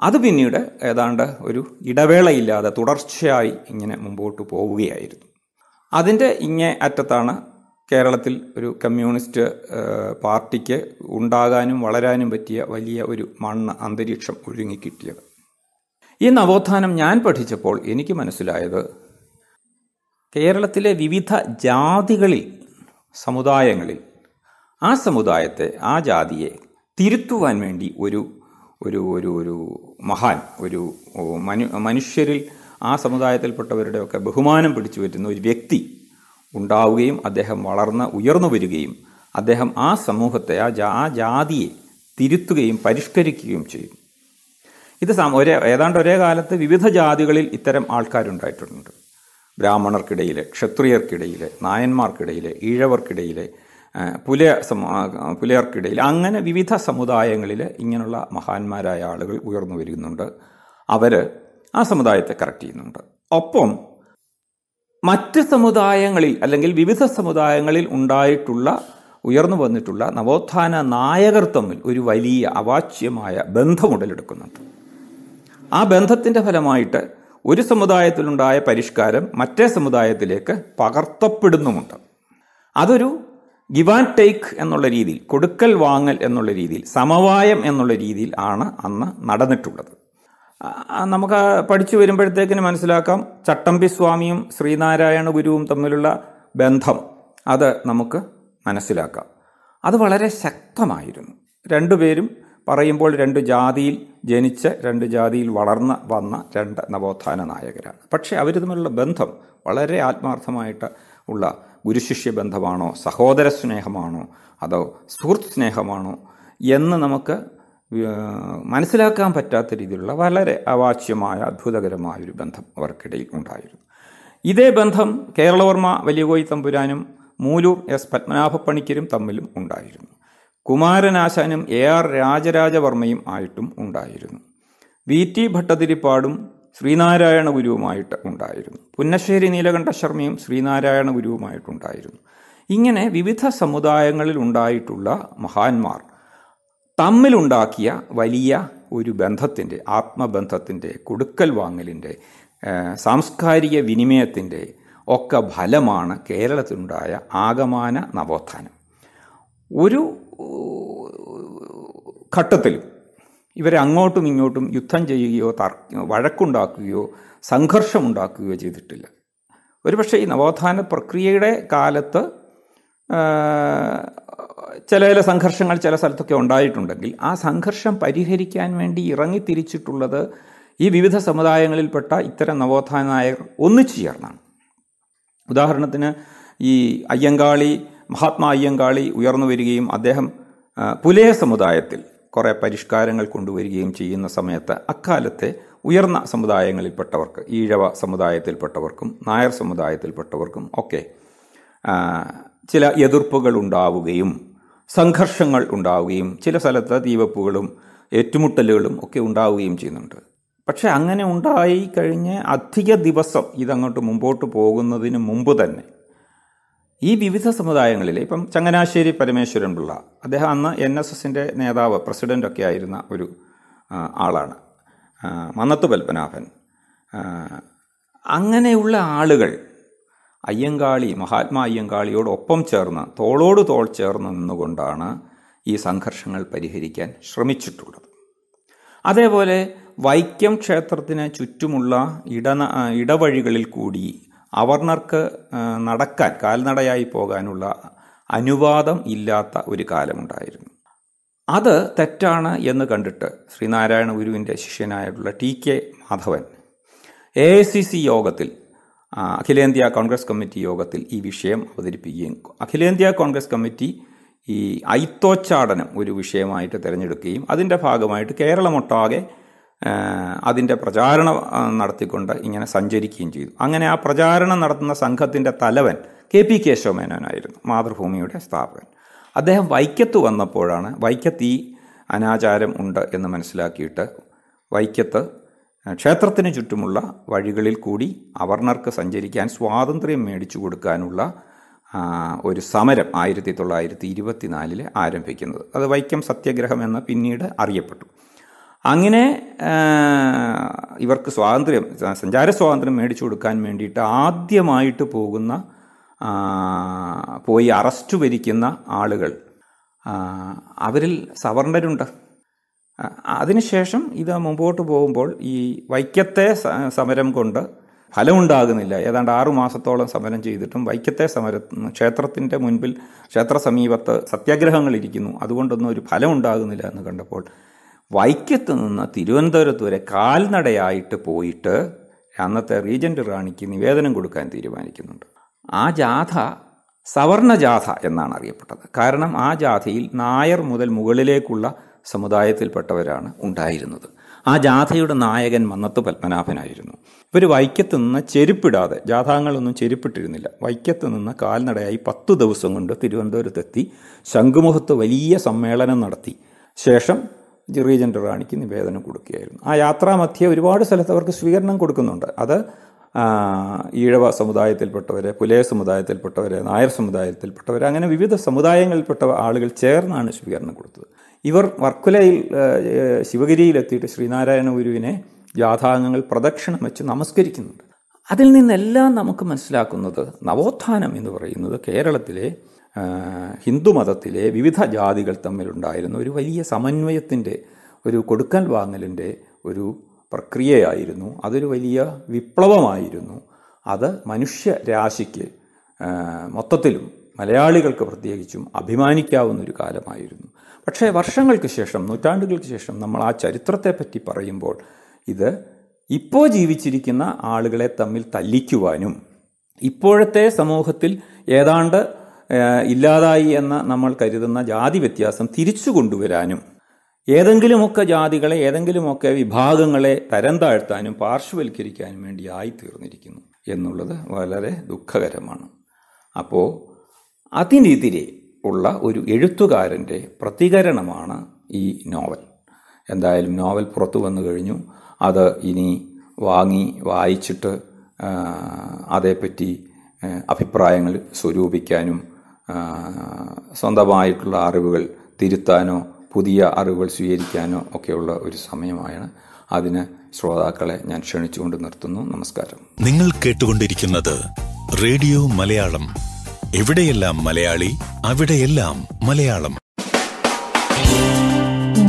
അത് പിന്നീട് ഏതാണ്ട് ഒരു ഇടവേളയില്ലാതെ തുടർച്ചയായി ഇങ്ങനെ മുമ്പോട്ട് പോവുകയായിരുന്നു അതിൻ്റെ ഇങ്ങേ അറ്റത്താണ് കേരളത്തിൽ ഒരു കമ്മ്യൂണിസ്റ്റ് പാർട്ടിക്ക് ഉണ്ടാകാനും വളരാനും പറ്റിയ വലിയ ഒരു മണ്ണ് അന്തരീക്ഷം ഒഴുങ്ങിക്കിട്ടിയത് ഈ നവോത്ഥാനം ഞാൻ പഠിച്ചപ്പോൾ എനിക്ക് മനസ്സിലായത് കേരളത്തിലെ വിവിധ ജാതികളിൽ സമുദായങ്ങളിൽ ആ സമുദായത്തെ ആ ജാതിയെ തിരുത്തുവാൻ വേണ്ടി ഒരു ഒരു ഒരു ഒരു മഹാൻ ഒരു മനു മനുഷ്യരിൽ ആ സമുദായത്തിൽപ്പെട്ടവരുടെയൊക്കെ ബഹുമാനം പിടിച്ചു പറ്റുന്ന ഒരു വ്യക്തി ഉണ്ടാവുകയും അദ്ദേഹം വളർന്ന് ഉയർന്നു വരികയും അദ്ദേഹം ആ സമൂഹത്തെ ആ ജാ ആ ജാതിയെ തിരുത്തുകയും പരിഷ്കരിക്കുകയും ചെയ്യും ഇത് ഒരേ ഏതാണ്ട് ഒരേ കാലത്ത് വിവിധ ജാതികളിൽ ഇത്തരം ആൾക്കാരുണ്ടായിട്ടുണ്ട് ബ്രാഹ്മണർക്കിടയിൽ ക്ഷത്രിയർക്കിടയിൽ നായന്മാർക്കിടയിൽ ഈഴവർക്കിടയിൽ പുലയ പുലയർക്കിടയിൽ അങ്ങനെ വിവിധ സമുദായങ്ങളിൽ ഇങ്ങനെയുള്ള മഹാന്മാരായ ആളുകൾ ഉയർന്നു വരുന്നുണ്ട് അവർ ആ സമുദായത്തെ കറക്റ്റ് ചെയ്യുന്നുണ്ട് ഒപ്പം മറ്റ് സമുദായങ്ങളിൽ അല്ലെങ്കിൽ വിവിധ സമുദായങ്ങളിൽ ഉണ്ടായിട്ടുള്ള ഉയർന്നു വന്നിട്ടുള്ള നവോത്ഥാന നായകർ തമ്മിൽ ഒരു വലിയ അവാച്യമായ ബന്ധം ഉടലെടുക്കുന്നുണ്ട് ആ ബന്ധത്തിൻ്റെ ഫലമായിട്ട് ഒരു സമുദായത്തിലുണ്ടായ പരിഷ്കാരം മറ്റേ സമുദായത്തിലേക്ക് പകർത്തപ്പെടുന്നുമുണ്ട് അതൊരു ഗിവ് ആൻഡ് ടേക്ക് എന്നുള്ള രീതിയിൽ കൊടുക്കൽ വാങ്ങൽ എന്നുള്ള രീതിയിൽ സമവായം എന്നുള്ള രീതിയിൽ ആണ് അന്ന് നടന്നിട്ടുള്ളത് നമുക്ക് പഠിച്ചു വരുമ്പോഴത്തേക്കിന് മനസ്സിലാക്കാം ചട്ടമ്പി സ്വാമിയും ശ്രീനാരായണ ഗുരുവും തമ്മിലുള്ള ബന്ധം അത് നമുക്ക് മനസ്സിലാക്കാം അത് വളരെ ശക്തമായിരുന്നു രണ്ടുപേരും പറയുമ്പോൾ രണ്ട് ജാതിയിൽ ജനിച്ച് രണ്ട് ജാതിയിൽ വളർന്ന വന്ന രണ്ട് നവോത്ഥാന നായകരാണ് പക്ഷേ അവർ തമ്മിലുള്ള ബന്ധം വളരെ ആത്മാർത്ഥമായിട്ട് ഉള്ള ഗുരുശിഷ്യ ബന്ധമാണോ സഹോദര സ്നേഹമാണോ അതോ സുഹൃത്ത് സ്നേഹമാണോ എന്ന് നമുക്ക് മനസ്സിലാക്കാൻ പറ്റാത്ത രീതിയിലുള്ള വളരെ അവാച്യമായ അത്ഭുതകരമായ ഒരു ബന്ധം അവർക്കിടയിൽ ഉണ്ടായിരുന്നു ഇതേ ബന്ധം കേരളവർമ്മ വലിയകോയി തമ്പുരാനും മൂലൂർ എസ് പത്മനാഭപ്പണിക്കരും തമ്മിലും ഉണ്ടായിരുന്നു കുമാരനാശാനും എ ആർ രാജരാജവർമ്മയും ആയിട്ടും ഉണ്ടായിരുന്നു വി ടി ഭട്ടതിരിപ്പാടും ശ്രീനാരായണ ഗുരുവുമായിട്ട് ഉണ്ടായിരുന്നു പുന്നശ്ശേരി നീലകണ്ഠ ശർമ്മയും ശ്രീനാരായണ ഗുരുവുമായിട്ടുണ്ടായിരുന്നു ഇങ്ങനെ വിവിധ സമുദായങ്ങളിൽ ഉണ്ടായിട്ടുള്ള മഹാന്മാർ തമ്മിലുണ്ടാക്കിയ വലിയ ഒരു ബന്ധത്തിൻ്റെ ആത്മബന്ധത്തിൻ്റെ കൊടുക്കൽ വാങ്ങലിൻ്റെ സാംസ്കാരിക വിനിമയത്തിൻ്റെ ഒക്കെ ഫലമാണ് കേരളത്തിലുണ്ടായ ആഗമാന നവോത്ഥാനം ഒരു ഘട്ടത്തിലും ഇവരെ അങ്ങോട്ടും ഇങ്ങോട്ടും യുദ്ധം ചെയ്യുകയോ തർക്ക വഴക്കുണ്ടാക്കുകയോ സംഘർഷമുണ്ടാക്കുകയോ ചെയ്തിട്ടില്ല ഒരുപക്ഷെ ഈ നവോത്ഥാന പ്രക്രിയയുടെ കാലത്ത് ചില ചില സംഘർഷങ്ങൾ ചില സ്ഥലത്തൊക്കെ ഉണ്ടായിട്ടുണ്ടെങ്കിൽ ആ സംഘർഷം പരിഹരിക്കാൻ വേണ്ടി തിരിച്ചിട്ടുള്ളത് ഈ വിവിധ സമുദായങ്ങളിൽപ്പെട്ട ഇത്തരം നവോത്ഥാന നായകർ ഒന്നിച്ചു ചേർന്നാണ് ഉദാഹരണത്തിന് ഈ അയ്യങ്കാളി മഹാത്മാ അയ്യങ്കാളി ഉയർന്നു വരികയും അദ്ദേഹം പുലയ സമുദായത്തിൽ കുറേ പരിഷ്കാരങ്ങൾ കൊണ്ടുവരികയും ചെയ്യുന്ന സമയത്ത് അക്കാലത്തെ ഉയർന്ന സമുദായങ്ങളിൽപ്പെട്ടവർക്ക് ഈഴവ സമുദായത്തിൽപ്പെട്ടവർക്കും നായർ സമുദായത്തിൽപ്പെട്ടവർക്കും ഒക്കെ ചില എതിർപ്പുകൾ ഉണ്ടാവുകയും സംഘർഷങ്ങൾ ഉണ്ടാവുകയും ചില സ്ഥലത്ത് തീവപ്പുകളും ഏറ്റുമുട്ടലുകളും ഒക്കെ ഉണ്ടാവുകയും ചെയ്യുന്നുണ്ട് പക്ഷേ അങ്ങനെ ഉണ്ടായി കഴിഞ്ഞ് അധിക ദിവസം ഇതങ്ങോട്ട് മുമ്പോട്ട് പോകുന്നതിന് മുമ്പ് തന്നെ ഈ വിവിധ സമുദായങ്ങളിൽ ഇപ്പം ചങ്ങനാശ്ശേരി പരമേശ്വരൻ പിള്ള അദ്ദേഹം അന്ന് എൻ എസ് എസിൻ്റെ നേതാവ് പ്രസിഡൻ്റൊക്കെ ആയിരുന്ന ഒരു ആളാണ് മന്നത്ത് പത്മനാഭൻ അങ്ങനെയുള്ള ആളുകൾ അയ്യങ്കാളി മഹാത്മാ അയ്യങ്കാളിയോടൊപ്പം ചേർന്ന് തോളോട് തോൾ ചേർന്ന് നിന്നുകൊണ്ടാണ് ഈ സംഘർഷങ്ങൾ പരിഹരിക്കാൻ ശ്രമിച്ചിട്ടുള്ളത് അതേപോലെ വൈക്കം ക്ഷേത്രത്തിന് ചുറ്റുമുള്ള ഇടന ഇടവഴികളിൽ കൂടി അവർണർക്ക് നടക്കാൻ കാൽനടയായി പോകാനുള്ള അനുവാദം ഇല്ലാത്ത ഒരു കാലമുണ്ടായിരുന്നു അത് തെറ്റാണ് എന്ന് കണ്ടിട്ട് ശ്രീനാരായണ ഗുരുവിൻ്റെ ശിഷ്യനായിട്ടുള്ള T K Madhavan A C C യോഗത്തിൽ അഖിലേന്ത്യാ കോൺഗ്രസ് കമ്മിറ്റി യോഗത്തിൽ ഈ വിഷയം അവതരിപ്പിക്കുകയും അഖിലേന്ത്യാ കോൺഗ്രസ് കമ്മിറ്റി ഈ ഐത്തോച്ചാടനം ഒരു വിഷയമായിട്ട് തിരഞ്ഞെടുക്കുകയും അതിൻ്റെ ഭാഗമായിട്ട് കേരളമൊട്ടാകെ അതിൻ്റെ പ്രചാരണം നടത്തിക്കൊണ്ട് ഇങ്ങനെ സഞ്ചരിക്കുകയും ചെയ്തു അങ്ങനെ ആ പ്രചാരണം നടത്തുന്ന സംഘത്തിൻ്റെ തലവൻ കെ പി കേശവമേനോനായിരുന്നു മാതൃഭൂമിയുടെ സ്ഥാപകൻ അദ്ദേഹം വൈക്കത്ത് വന്നപ്പോഴാണ് വൈക്കത്ത് ഈ അനാചാരം ഉണ്ട് എന്ന് മനസ്സിലാക്കിയിട്ട് വൈക്കത്ത് ക്ഷേത്രത്തിന് ചുറ്റുമുള്ള വഴികളിൽ കൂടി അവർണർക്ക് സഞ്ചരിക്കാൻ സ്വാതന്ത്ര്യം മേടിച്ചു കൊടുക്കാനുള്ള ഒരു സമരം ആയിരത്തി തൊള്ളായിരത്തി നാലിൽ ആരംഭിക്കുന്നത് അത് വൈക്കം സത്യഗ്രഹം എന്ന് പിന്നീട് അറിയപ്പെട്ടു അങ്ങനെ ഇവർക്ക് സ്വാതന്ത്ര്യം സഞ്ചാര സ്വാതന്ത്ര്യം മേടിച്ചു കൊടുക്കാൻ വേണ്ടിയിട്ട് ആദ്യമായിട്ട് പോകുന്ന പോയി അറസ്റ്റ് വരിക്കുന്ന ആളുകൾ അവരിൽ സവർണരുണ്ട് അതിനുശേഷം ഇത് മുമ്പോട്ട് പോകുമ്പോൾ ഈ വൈക്കത്തെ സമരം കൊണ്ട് ഫലമുണ്ടാകുന്നില്ല ഏതാണ്ട് ആറുമാസത്തോളം മാസത്തോളം സമരം ചെയ്തിട്ടും വൈക്കത്തെ സമര ക്ഷേത്രത്തിൻ്റെ മുൻപിൽ ക്ഷേത്ര സമീപത്ത് സത്യാഗ്രഹങ്ങളിരിക്കുന്നു അതുകൊണ്ടൊന്നും ഒരു ഫലമുണ്ടാകുന്നില്ല എന്ന് കണ്ടപ്പോൾ വൈക്കത്ത് നിന്ന് തിരുവനന്തപുരത്ത് വരെ കാൽനടയായിട്ട് പോയിട്ട് അന്നത്തെ റീജൻ്റ് റാണിക്ക് നിവേദനം കൊടുക്കാൻ തീരുമാനിക്കുന്നുണ്ട് ആ ജാഥ ജാഥ എന്നാണ് അറിയപ്പെട്ടത് കാരണം ആ ജാഥയിൽ നായർ മുതൽ മുകളിലേക്കുള്ള സമുദായത്തിൽപ്പെട്ടവരാണ് ഉണ്ടായിരുന്നത് ആ ജാഥയുടെ നായകൻ മന്നത്ത് പത്മനാഭനായിരുന്നു ഇവർ വൈക്കത്ത് നിന്ന് ചെരുപ്പിടാതെ ജാഥാങ്ങളൊന്നും ചെരുപ്പിട്ടിരുന്നില്ല വൈക്കത്ത് നിന്ന് കാൽനടയായി പത്ത് ദിവസം കൊണ്ട് തിരുവനന്തപുരത്തെത്തി ശംഖുമുഖത്ത് വലിയ സമ്മേളനം നടത്തി ശേഷം റീജൻ്റ് റാണിക്ക് നിവേദനം കൊടുക്കുകയായിരുന്നു ആ മധ്യേ ഒരുപാട് സ്ഥലത്ത് അവർക്ക് സ്വീകരണം കൊടുക്കുന്നുണ്ട് അത് ഈഴവ സമുദായത്തിൽപ്പെട്ടവരെ പുലയ സമുദായത്തിൽപ്പെട്ടവരെ നായർ സമുദായത്തിൽപ്പെട്ടവരെ അങ്ങനെ വിവിധ സമുദായങ്ങളിൽപ്പെട്ട ആളുകൾ ചേർന്നാണ് സ്വീകരണം കൊടുത്തത് ഇവർ വർക്കുലയിൽ ശിവഗിരിയിലെത്തിയിട്ട് ശ്രീനാരായണ ഗുരുവിനെ ജാഥാംഗങ്ങൾ പ്രദക്ഷിണം വെച്ച് നമസ്കരിക്കുന്നുണ്ട് അതിൽ നിന്നെല്ലാം നമുക്ക് മനസ്സിലാക്കുന്നത് നവോത്ഥാനം എന്ന് പറയുന്നത് കേരളത്തിലെ ഹിന്ദുമതത്തിലെ വിവിധ ജാതികൾ തമ്മിലുണ്ടായിരുന്ന ഒരു വലിയ സമന്വയത്തിൻ്റെ ഒരു കൊടുക്കൽ വാങ്ങലിൻ്റെ ഒരു പ്രക്രിയയായിരുന്നു അതൊരു വലിയ വിപ്ലവമായിരുന്നു അത് മനുഷ്യരാശിക്ക് മൊത്തത്തിലും മലയാളികൾക്ക് പ്രത്യേകിച്ചും അഭിമാനിക്കാവുന്ന ഒരു കാലമായിരുന്നു പക്ഷേ വർഷങ്ങൾക്ക് ശേഷം നൂറ്റാണ്ടുകൾക്ക് ശേഷം നമ്മൾ ആ ചരിത്രത്തെപ്പറ്റി പറയുമ്പോൾ ഇത് ഇപ്പോൾ ജീവിച്ചിരിക്കുന്ന ആളുകളെ തമ്മിൽ തല്ലിക്കുവാനും ഇപ്പോഴത്തെ സമൂഹത്തിൽ ഏതാണ്ട് ഇല്ലാതായി എന്ന് നമ്മൾ കരുതുന്ന ജാതി വ്യത്യാസം തിരിച്ചു കൊണ്ടുവരാനും ഏതെങ്കിലുമൊക്കെ ജാതികളെ ഏതെങ്കിലുമൊക്കെ വിഭാഗങ്ങളെ തരം താഴ്ത്താനും പാർശ്വവൽക്കരിക്കാനും വേണ്ടി ആയിത്തീർന്നിരിക്കുന്നു എന്നുള്ളത് വളരെ ദുഃഖകരമാണ് അപ്പോൾ അതിനെതിരെ ഉള്ള ഒരു എഴുത്തുകാരൻ്റെ പ്രതികരണമാണ് ഈ നോവൽ എന്തായാലും നോവൽ പുറത്തു വന്നു കഴിഞ്ഞു അത് ഇനി വാങ്ങി വായിച്ചിട്ട് അതേപ്പറ്റി അഭിപ്രായങ്ങൾ സ്വരൂപിക്കാനും സ്വന്തമായിട്ടുള്ള അറിവുകൾ തിരുത്താനോ പുതിയ അറിവുകൾ സ്വീകരിക്കാനോ ഒക്കെയുള്ള ഒരു സമയമാണ് അതിന് ശ്രോതാക്കളെ ഞാൻ ക്ഷണിച്ചുകൊണ്ട് നിർത്തുന്നു നമസ്കാരം നിങ്ങൾ കേട്ടുകൊണ്ടിരിക്കുന്നത് റേഡിയോ മലയാളം എവിടെയെല്ലാം മലയാളി അവിടെയെല്ലാം മലയാളം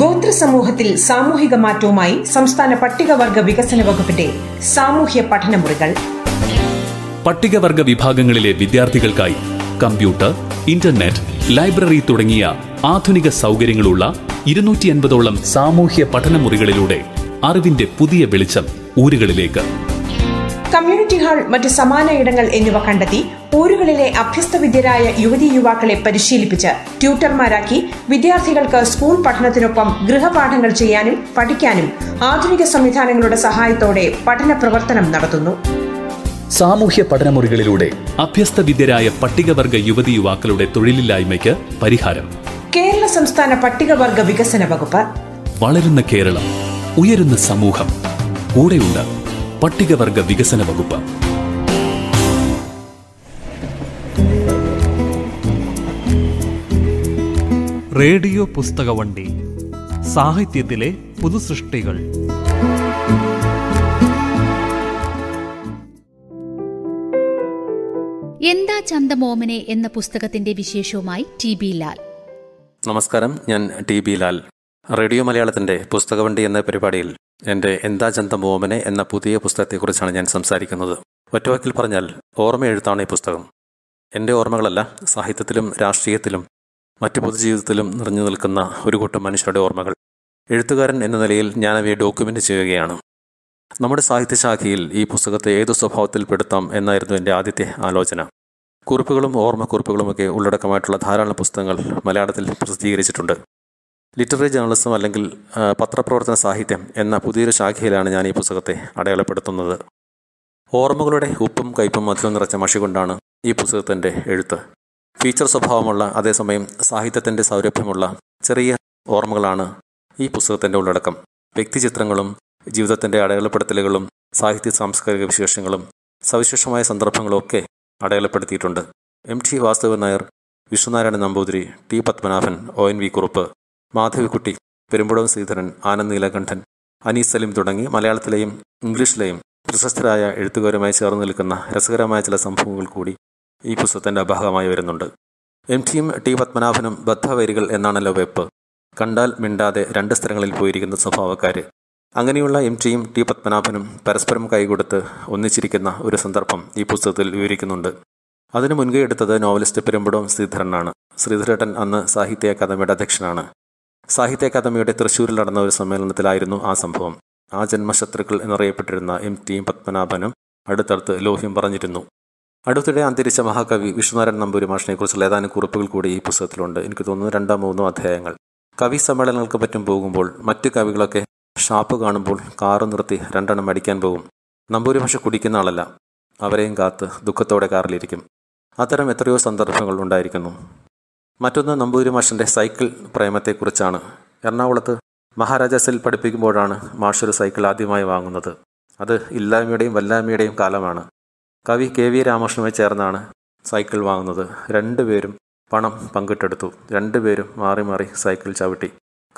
ഗോത്ര സമൂഹത്തിൽ സാമൂഹിക മാറ്റവുമായി സംസ്ഥാന പട്ടികവർഗ വികസന വകുപ്പിന്റെ സാമൂഹ്യ പഠനമുറികൾ പട്ടികവർഗ വിഭാഗങ്ങളിലെ വിദ്യാർത്ഥികൾക്കായി കമ്പ്യൂട്ടർ ഇന്റർനെറ്റ് ലൈബ്രറി തുടങ്ങിയ ആധുനിക സൗകര്യങ്ങളുള്ള ഇരുന്നൂറ്റി അൻപതോളം സാമൂഹ്യ പഠനമുറികളിലൂടെ അറിവിന്റെ പുതിയ വെളിച്ചം ഊരുകളിലേക്ക് കമ്മ്യൂണിറ്റി ഹാൾ മറ്റ് സമാന ഇടങ്ങൾ എന്നിവ കണ്ടെത്തി ഊരുകളിലെ അഭ്യസ്തവിദ്യരായ യുവതി യുവാക്കളെ പരിശീലിപ്പിച്ച് ട്യൂട്ടർമാരാക്കി വിദ്യാർത്ഥികൾക്ക് സ്കൂൾ പഠനത്തിനൊപ്പം ഗൃഹപാഠങ്ങൾ ചെയ്യാനും പഠിക്കാനും ആധുനിക സംവിധാനങ്ങളുടെ സഹായത്തോടെ പഠന പ്രവർത്തനം നടത്തുന്നു സാമൂഹ്യ പഠനമുറികളിലൂടെ അഭ്യസ്ത വിദ്യരായ പട്ടികവർഗ യുവതി യുവാക്കളുടെ തൊഴിലില്ലായ്മയ്ക്ക് പരിഹാരം കേരള സംസ്ഥാന പട്ടികവർഗ വികസന വകുപ്പ് വളരുന്ന കേരളം ഉയരുന്ന സമൂഹം കൂടെയുണ്ട് പട്ടികവർഗ വികസന വകുപ്പ് റേഡിയോ പുസ്തകവണ്ടി സാഹിത്യത്തിലെ പുതുസൃഷ്ടികൾ എന്താ ചന്തമോമനെ എന്ന പുസ്തകത്തിന്റെ വിശേഷവുമായി ടി ബി ലാൽ നമസ്കാരം ഞാൻ ടി ബി ലാൽ റേഡിയോ മലയാളത്തിന്റെ പുസ്തകവണ്ടി എന്ന പരിപാടിയിൽ എൻ്റെ എന്താ ചന്തമോമനെ എന്ന പുതിയ പുസ്തകത്തെക്കുറിച്ചാണ് ഞാൻ സംസാരിക്കുന്നത് ഒറ്റവാക്കിൽ പറഞ്ഞാൽ ഓർമ്മ എഴുത്താണ് ഈ പുസ്തകം എൻ്റെ ഓർമ്മകളല്ല സാഹിത്യത്തിലും രാഷ്ട്രീയത്തിലും മറ്റു പൊതുജീവിതത്തിലും നിറഞ്ഞു നിൽക്കുന്ന ഒരു കൂട്ടം മനുഷ്യരുടെ ഓർമ്മകൾ എഴുത്തുകാരൻ എന്ന നിലയിൽ ഞാനവയെ ഡോക്യുമെന്റ് ചെയ്യുകയാണ് നമ്മുടെ സാഹിത്യശാഖയിൽ ഈ പുസ്തകത്തെ ഏതു സ്വഭാവത്തിൽ പെടുത്താം എന്നായിരുന്നു എൻ്റെ ആദ്യത്തെ ആലോചന കുറിപ്പുകളും ഓർമ്മക്കുറിപ്പുകളുമൊക്കെ ഉള്ളടക്കമായിട്ടുള്ള ധാരാളം പുസ്തകങ്ങൾ മലയാളത്തിൽ പ്രസിദ്ധീകരിച്ചിട്ടുണ്ട് ലിറ്റററി ജേർണലിസം അല്ലെങ്കിൽ പത്രപ്രവർത്തന സാഹിത്യം എന്ന പുതിയൊരു ശാഖയിലാണ് ഞാൻ ഈ പുസ്തകത്തെ അടയാളപ്പെടുത്തുന്നത് ഓർമ്മകളുടെ ഉപ്പും കയ്പും മധുരം നിറച്ച മഷി കൊണ്ടാണ് ഈ പുസ്തകത്തിൻ്റെ എഴുത്ത് ഫീച്ചർ സ്വഭാവമുള്ള അതേസമയം സാഹിത്യത്തിൻ്റെ സൗരഭ്യമുള്ള ചെറിയ ഓർമ്മകളാണ് ഈ പുസ്തകത്തിൻ്റെ ഉള്ളടക്കം വ്യക്തിചിത്രങ്ങളും ജീവിതത്തിൻ്റെ അടയാളപ്പെടുത്തലുകളും സാഹിത്യ സാംസ്കാരിക വിശേഷങ്ങളും സവിശേഷമായ സന്ദർഭങ്ങളൊക്കെ അടയാളപ്പെടുത്തിയിട്ടുണ്ട് M T Vasudevan Nair Vishwanarayana Namboothiri T Padmanabhan O N V Kurup Madhavikutty Perumpudam Sreedharan Anand Neelakantan Anees Saleem തുടങ്ങി മലയാളത്തിലെയും ഇംഗ്ലീഷിലെയും പ്രശസ്തരായ എഴുത്തുകാരുമായി ചേർന്ന് നിൽക്കുന്ന രസകരമായ ചില സംഭവങ്ങൾ കൂടി ഈ പുസ്തകത്തിൻ്റെ ഭാഗമായി വരുന്നുണ്ട് എം ടിയും ടി പത്മനാഭനും ബദ്ധവൈരികൾ എന്നാണല്ലോ വെപ്പ് കണ്ടാൽ മിണ്ടാതെ രണ്ട് സ്ഥലങ്ങളിൽ പോയിരിക്കുന്ന സ്വഭാവക്കാർ അങ്ങനെയുള്ള എം ടിയും ടി പത്മനാഭനും പരസ്പരം കൈകൊടുത്ത് ഒന്നിച്ചിരിക്കുന്ന ഒരു സന്ദർഭം ഈ പുസ്തകത്തിൽ വിവരിക്കുന്നുണ്ട് അതിന് മുൻകൈ എടുത്തത് നോവലിസ്റ്റ് പെരുമ്പടവും ശ്രീധരനാണ് ശ്രീധരേട്ടൻ അന്ന് സാഹിത്യ അക്കാദമിയുടെ അധ്യക്ഷനാണ് സാഹിത്യ അക്കാദമിയുടെ തൃശ്ശൂരിൽ നടന്ന ഒരു സമ്മേളനത്തിലായിരുന്നു ആ സംഭവം ആ ജന്മശത്രുക്കൾ എന്നറിയപ്പെട്ടിരുന്ന എം ടിയും പത്മനാഭനും അടുത്തടുത്ത് ലോഹ്യം പറഞ്ഞിരുന്നു അടുത്തിടെ അന്തരിച്ച മഹാകവി നമ്പൂരി നമ്പൂരിമാഷിനെക്കുറിച്ചുള്ള ഏതാനും കുറിപ്പുകൾ കൂടി ഈ പുസ്തകത്തിലുണ്ട് എനിക്ക് തോന്നുന്നു രണ്ടോ മൂന്നോ അധ്യായങ്ങൾ കവി സമ്മേളനങ്ങൾക്ക് പറ്റും പോകുമ്പോൾ മറ്റ് കവികളൊക്കെ ഷാപ്പ് കാണുമ്പോൾ കാറ് നിർത്തി രണ്ടെണ്ണം അടിക്കാൻ പോകും നമ്പൂരി ഭാഷ കുടിക്കുന്ന ആളല്ല അവരെയും കാത്ത് ദുഃഖത്തോടെ കാറിലിരിക്കും അത്തരം എത്രയോ സന്ദർഭങ്ങൾ ഉണ്ടായിരിക്കുന്നു മറ്റൊന്ന് നമ്പൂരി മാഷൻ്റെ സൈക്കിൾ പ്രേമത്തെക്കുറിച്ചാണ് എറണാകുളത്ത് മഹാരാജാസിൽ പഠിപ്പിക്കുമ്പോഴാണ് ഒരു സൈക്കിൾ ആദ്യമായി വാങ്ങുന്നത് അത് ഇല്ലായ്മയുടെയും വല്ലായ്മയുടെയും കാലമാണ് കവി കെ വി രാമകൃഷ്ണനുമായി ചേർന്നാണ് സൈക്കിൾ വാങ്ങുന്നത് രണ്ടുപേരും പണം പങ്കിട്ടെടുത്തു രണ്ടുപേരും മാറി മാറി സൈക്കിൾ ചവിട്ടി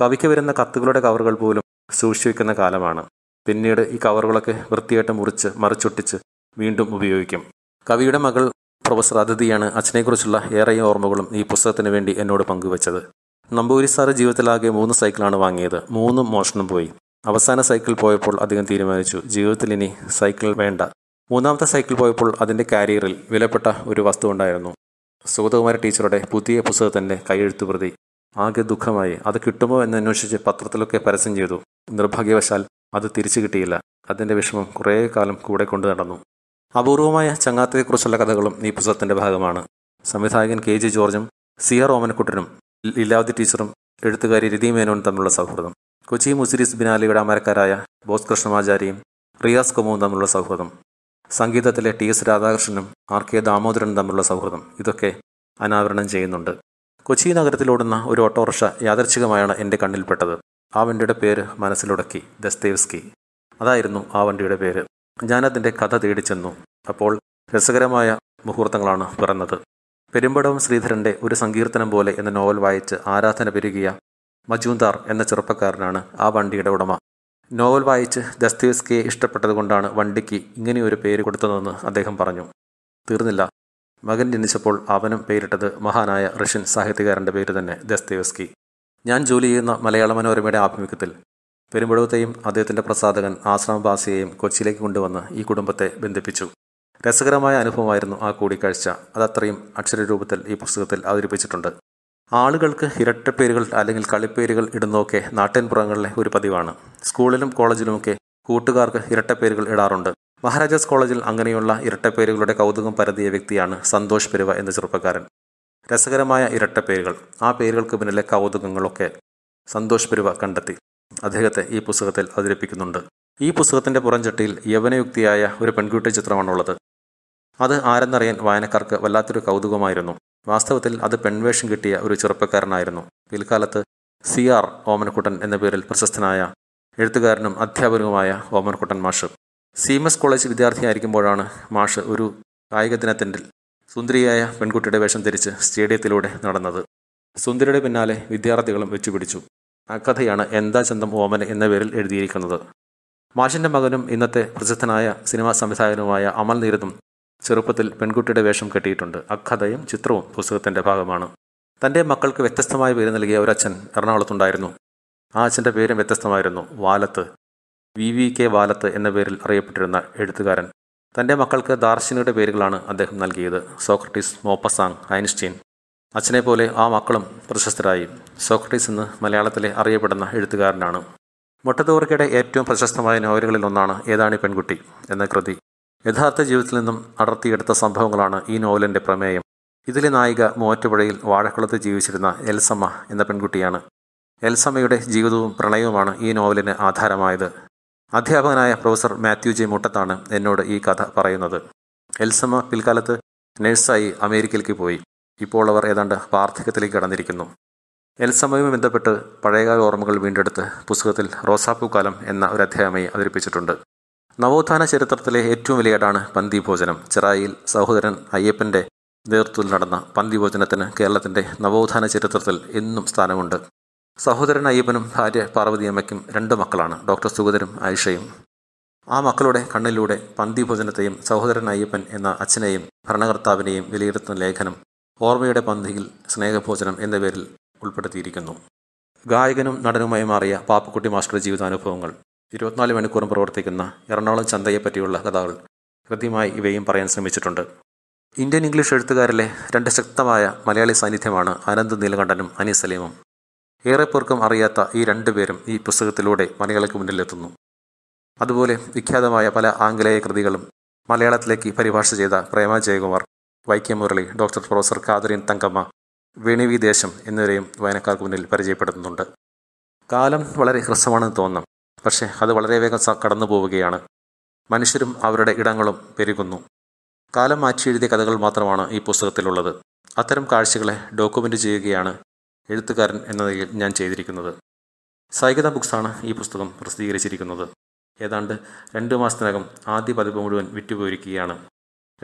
കവിക്ക് വരുന്ന കത്തുകളുടെ കവറുകൾ പോലും സൂക്ഷിക്കുന്ന കാലമാണ് പിന്നീട് ഈ കവറുകളൊക്കെ വൃത്തിയായിട്ട് മുറിച്ച് മറിച്ചൊട്ടിച്ച് വീണ്ടും ഉപയോഗിക്കും കവിയുടെ മകൾ പ്രൊഫസർ അതിഥിയാണ് അച്ഛനെക്കുറിച്ചുള്ള ഏറെ ഓർമ്മകളും ഈ പുസ്തകത്തിന് വേണ്ടി എന്നോട് പങ്കുവച്ചത് നമ്പൂരി സാറ് ജീവിതത്തിലാകെ മൂന്ന് സൈക്കിളാണ് വാങ്ങിയത് മൂന്നും മോഷണം പോയി അവസാന സൈക്കിൾ പോയപ്പോൾ അദ്ദേഹം തീരുമാനിച്ചു ജീവിതത്തിൽ ഇനി സൈക്കിൾ വേണ്ട മൂന്നാമത്തെ സൈക്കിൾ പോയപ്പോൾ അതിൻ്റെ കാരിയറിൽ വിലപ്പെട്ട ഒരു വസ്തു ഉണ്ടായിരുന്നു സുഗതകുമാരി ടീച്ചറുടെ പുതിയ പുസ്തകത്തിൻ്റെ കൈയെഴുത്തുപ്രതി ആകെ ദുഃഖമായി അത് കിട്ടുമോ എന്ന് അന്വേഷിച്ച് പത്രത്തിലൊക്കെ പരസ്യം ചെയ്തു നിർഭാഗ്യവശാൽ അത് തിരിച്ചു കിട്ടിയില്ല അതിൻ്റെ വിഷമം കുറേ കാലം കൂടെ കൊണ്ടു നടന്നു അപൂർവമായ ചങ്ങാത്തയെക്കുറിച്ചുള്ള കഥകളും ഈ പുസ്തകത്തിൻ്റെ ഭാഗമാണ് സംവിധായകൻ കെ ജി ജോർജും സി ആർ ഓമനക്കുട്ടനും ലീലാവതി ടീച്ചറും എഴുത്തുകാരി രതി മേനോനും തമ്മിലുള്ള സൗഹൃദം കൊച്ചി മുസിരിസ് ബിനാലിയുടെ അമരക്കാരായ ബോസ് കൃഷ്ണമാചാര്യയും റിയാസ് കുമവും തമ്മിലുള്ള സൗഹൃദം സംഗീതത്തിലെ ടി എസ് രാധാകൃഷ്ണനും ആർ കെ ദാമോദരനും തമ്മിലുള്ള സൗഹൃദം ഇതൊക്കെ അനാവരണം ചെയ്യുന്നുണ്ട് കൊച്ചി നഗരത്തിലോടുന്ന ഒരു ഓട്ടോറിക്ഷ യാദർച്ഛികമായാണ് എൻ്റെ കണ്ണിൽപ്പെട്ടത് ആ വണ്ടിയുടെ പേര് മനസ്സിലുടക്കി ദസ്തേവ്സ്കി അതായിരുന്നു ആ വണ്ടിയുടെ പേര് ഞാനതിൻ്റെ കഥ തേടി ചെന്നു അപ്പോൾ രസകരമായ മുഹൂർത്തങ്ങളാണ് പിറന്നത് പെരുമ്പടവും ശ്രീധരൻ്റെ ഒരു സങ്കീർത്തനം പോലെ എന്ന നോവൽ വായിച്ച് ആരാധന പെരുകിയ മജൂന്ദാർ എന്ന ചെറുപ്പക്കാരനാണ് ആ വണ്ടിയുടെ ഉടമ നോവൽ വായിച്ച് ദസ്തേവ്സ്കിയെ ഇഷ്ടപ്പെട്ടതുകൊണ്ടാണ് വണ്ടിക്ക് ഇങ്ങനെയൊരു പേര് കൊടുത്തതെന്ന് അദ്ദേഹം പറഞ്ഞു തീർന്നില്ല മകൻ ജനിച്ചപ്പോൾ അവനും പേരിട്ടത് മഹാനായ റഷ്യൻ സാഹിത്യകാരൻ്റെ പേര് തന്നെ ദസ്തേവസ്കി ഞാൻ ജോലി ചെയ്യുന്ന മലയാള മനോരമയുടെ ആഭിമുഖ്യത്തിൽ പെരുമ്പഴുവത്തെയും അദ്ദേഹത്തിൻ്റെ പ്രസാധകൻ ആശ്രമവാസിയെയും കൊച്ചിയിലേക്ക് കൊണ്ടുവന്ന് ഈ കുടുംബത്തെ ബന്ധിപ്പിച്ചു രസകരമായ അനുഭവമായിരുന്നു ആ കൂടിക്കാഴ്ച അതത്രയും അക്ഷരരൂപത്തിൽ ഈ പുസ്തകത്തിൽ അവതരിപ്പിച്ചിട്ടുണ്ട് ആളുകൾക്ക് ഇരട്ടപ്പേരുകൾ അല്ലെങ്കിൽ കളിപ്പേരുകൾ ഇടുന്നതൊക്കെ നാട്ടിൻപുറങ്ങളിലെ ഒരു പതിവാണ് സ്കൂളിലും കോളേജിലുമൊക്കെ കൂട്ടുകാർക്ക് ഇരട്ടപ്പേരുകൾ ഇടാറുണ്ട് മഹാരാജാസ് കോളേജിൽ അങ്ങനെയുള്ള ഇരട്ടപ്പേരുകളുടെ കൗതുകം പരതിയ വ്യക്തിയാണ് സന്തോഷ് പെരുവ എന്ന ചെറുപ്പക്കാരൻ രസകരമായ ഇരട്ടപ്പേരുകൾ ആ പേരുകൾക്ക് പിന്നിലെ കൗതുകങ്ങളൊക്കെ സന്തോഷ് പെരുവ കണ്ടെത്തി അദ്ദേഹത്തെ ഈ പുസ്തകത്തിൽ അവതരിപ്പിക്കുന്നുണ്ട് ഈ പുസ്തകത്തിന്റെ പുറംചട്ടിയിൽ യവനയുക്തിയായ ഒരു പെൺകുട്ടി ചിത്രമാണുള്ളത് അത് ആരെന്നറിയാൻ വായനക്കാർക്ക് വല്ലാത്തൊരു കൗതുകമായിരുന്നു വാസ്തവത്തിൽ അത് പെൺവേഷം കിട്ടിയ ഒരു ചെറുപ്പക്കാരനായിരുന്നു പിൽക്കാലത്ത് സി ആർ ഓമനക്കുട്ടൻ എന്ന പേരിൽ പ്രശസ്തനായ എഴുത്തുകാരനും അധ്യാപകനുമായ ഓമൻകുട്ടൻ മാഷ് സി എം എസ് കോളേജ് വിദ്യാർത്ഥിയായിരിക്കുമ്പോഴാണ് മാഷ് ഒരു കായിക ദിനത്തിൻ്റെ സുന്ദരിയായ പെൺകുട്ടിയുടെ വേഷം ധരിച്ച് സ്റ്റേഡിയത്തിലൂടെ നടന്നത് സുന്ദരിയുടെ പിന്നാലെ വിദ്യാർത്ഥികളും വെച്ചുപിടിച്ചു ആ കഥയാണ് എന്താ ചന്തം ഓമന എന്ന പേരിൽ എഴുതിയിരിക്കുന്നത് മാഷിൻ്റെ മകനും ഇന്നത്തെ പ്രസിദ്ധനായ സിനിമാ സംവിധായകനുമായ അമൽ നീരതും ചെറുപ്പത്തിൽ പെൺകുട്ടിയുടെ വേഷം കെട്ടിയിട്ടുണ്ട് അക്കഥയും ചിത്രവും പുസ്തകത്തിൻ്റെ ഭാഗമാണ് തൻ്റെ മക്കൾക്ക് വ്യത്യസ്തമായ പേര് നൽകിയ ഒരു അച്ഛൻ എറണാകുളത്തുണ്ടായിരുന്നു ആ അച്ഛൻ്റെ പേരും വ്യത്യസ്തമായിരുന്നു Valath V V K Valath എന്ന പേരിൽ അറിയപ്പെട്ടിരുന്ന എഴുത്തുകാരൻ തൻ്റെ മക്കൾക്ക് ദാർശനികയുടെ പേരുകളാണ് അദ്ദേഹം നൽകിയത് സോക്രട്ടീസ് മോപ്പസാങ് ഐൻസ്റ്റീൻ അച്ഛനെ പോലെ ആ മക്കളും പ്രശസ്തരായി സോക്രട്ടീസ് എന്ന് മലയാളത്തിലെ അറിയപ്പെടുന്ന എഴുത്തുകാരനാണ് മൊട്ടത്തൂർക്കയുടെ ഏറ്റവും പ്രശസ്തമായ നോവലുകളിൽ ഒന്നാണ് ഏതാണി പെൺകുട്ടി എന്ന കൃതി യഥാർത്ഥ ജീവിതത്തിൽ നിന്നും അടർത്തിയെടുത്ത സംഭവങ്ങളാണ് ഈ നോവലിൻ്റെ പ്രമേയം ഇതിലെ നായിക മൂവാറ്റുപുഴയിൽ വാഴക്കുളത്ത് ജീവിച്ചിരുന്ന എൽസമ്മ എന്ന പെൺകുട്ടിയാണ് എൽസമ്മയുടെ ജീവിതവും പ്രണയവുമാണ് ഈ നോവലിന് ആധാരമായത് അധ്യാപകനായ പ്രൊഫസർ മാത്യു ജെ മുട്ടത്താണ് എന്നോട് ഈ കഥ പറയുന്നത് എൽസമ്മ പിൽക്കാലത്ത് നഴ്സായി അമേരിക്കയിലേക്ക് പോയി ഇപ്പോൾ അവർ ഏതാണ്ട് വാർദ്ധക്യത്തിലേക്ക് കടന്നിരിക്കുന്നു എൽസമ്മയുമായി ബന്ധപ്പെട്ട് പഴയകാല ഓർമ്മകൾ വീണ്ടെടുത്ത് പുസ്തകത്തിൽ റോസാപ്പൂക്കാലം എന്ന ഒരു അധ്യായമായി അവതരിപ്പിച്ചിട്ടുണ്ട് നവോത്ഥാന ചരിത്രത്തിലെ ഏറ്റവും വലിയ പന്തി പന്തിഭോജനം ചെറായിൽ സഹോദരൻ അയ്യപ്പൻ്റെ നേതൃത്വത്തിൽ നടന്ന പന്തിഭോജനത്തിന് കേരളത്തിൻ്റെ നവോത്ഥാന ചരിത്രത്തിൽ എന്നും സ്ഥാനമുണ്ട് സഹോദരൻ അയ്യപ്പനും ഭാര്യ പാർവതിയമ്മയ്ക്കും രണ്ട് മക്കളാണ് ഡോക്ടർ സുഗതരും ആയിഷയും ആ മക്കളുടെ കണ്ണിലൂടെ പന്തിഭോജനത്തെയും സഹോദരൻ അയ്യപ്പൻ എന്ന അച്ഛനെയും ഭരണകർത്താവിനെയും വിലയിരുത്തുന്ന ലേഖനം ഓർമ്മയുടെ പന്തിയിൽ സ്നേഹഭോജനം എന്ന പേരിൽ ഉൾപ്പെടുത്തിയിരിക്കുന്നു ഗായകനും നടനുമായി മാറിയ പാപ്പക്കുട്ടി മാസ്റ്റർ ജീവിതാനുഭവങ്ങൾ ഇരുപത്തിനാല് മണിക്കൂറും പ്രവർത്തിക്കുന്ന എറണാകുളം ചന്തയെപ്പറ്റിയുള്ള കഥകൾ കൃത്യമായി ഇവയും പറയാൻ ശ്രമിച്ചിട്ടുണ്ട് ഇന്ത്യൻ ഇംഗ്ലീഷ് എഴുത്തുകാരിലെ രണ്ട് ശക്തമായ മലയാളി സാന്നിധ്യമാണ് അനന്ത് നീലകണ്ഠനും അനീസ് സലീമും ഏറെ പേർക്കും അറിയാത്ത ഈ രണ്ടുപേരും ഈ പുസ്തകത്തിലൂടെ മലയാളിക്ക് മുന്നിലെത്തുന്നു അതുപോലെ വിഖ്യാതമായ പല ആംഗലേയ കൃതികളും മലയാളത്തിലേക്ക് പരിഭാഷ ചെയ്ത Prema Jayakumar Vaikom Murali doctor professor Catherine Thankamma വേണിവി ദേശം എന്നിവരെയും വായനക്കാർക്ക് മുന്നിൽ പരിചയപ്പെടുത്തുന്നുണ്ട് കാലം വളരെ ഹ്രസ്വമാണെന്ന് തോന്നും പക്ഷേ അത് വളരെ വേഗം കടന്നു പോവുകയാണ് മനുഷ്യരും അവരുടെ ഇടങ്ങളും പെരുകുന്നു കാലം മാറ്റി എഴുതിയ കഥകൾ മാത്രമാണ് ഈ പുസ്തകത്തിലുള്ളത് അത്തരം കാഴ്ചകളെ ഡോക്യുമെൻ്റ് ചെയ്യുകയാണ് എഴുത്തുകാരൻ എന്ന നിലയിൽ ഞാൻ ചെയ്തിരിക്കുന്നത് സൈകത ബുക്സാണ് ഈ പുസ്തകം പ്രസിദ്ധീകരിച്ചിരിക്കുന്നത് ഏതാണ്ട് രണ്ട് മാസത്തിനകം ആദ്യ പതിപ്പ് മുഴുവൻ വിറ്റുപോയിരിക്കുകയാണ്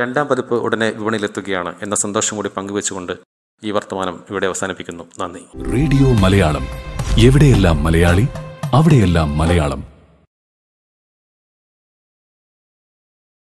രണ്ടാം പതിപ്പ് ഉടനെ വിപണിയിലെത്തുകയാണ് എന്ന സന്തോഷം കൂടി പങ്കുവെച്ചുകൊണ്ട് ഈ വർത്തമാനം ഇവിടെ അവസാനിപ്പിക്കുന്നു നന്ദി റേഡിയോ മലയാളം എവിടെയെല്ലാം മലയാളി അവിടെയെല്ലാം മലയാളം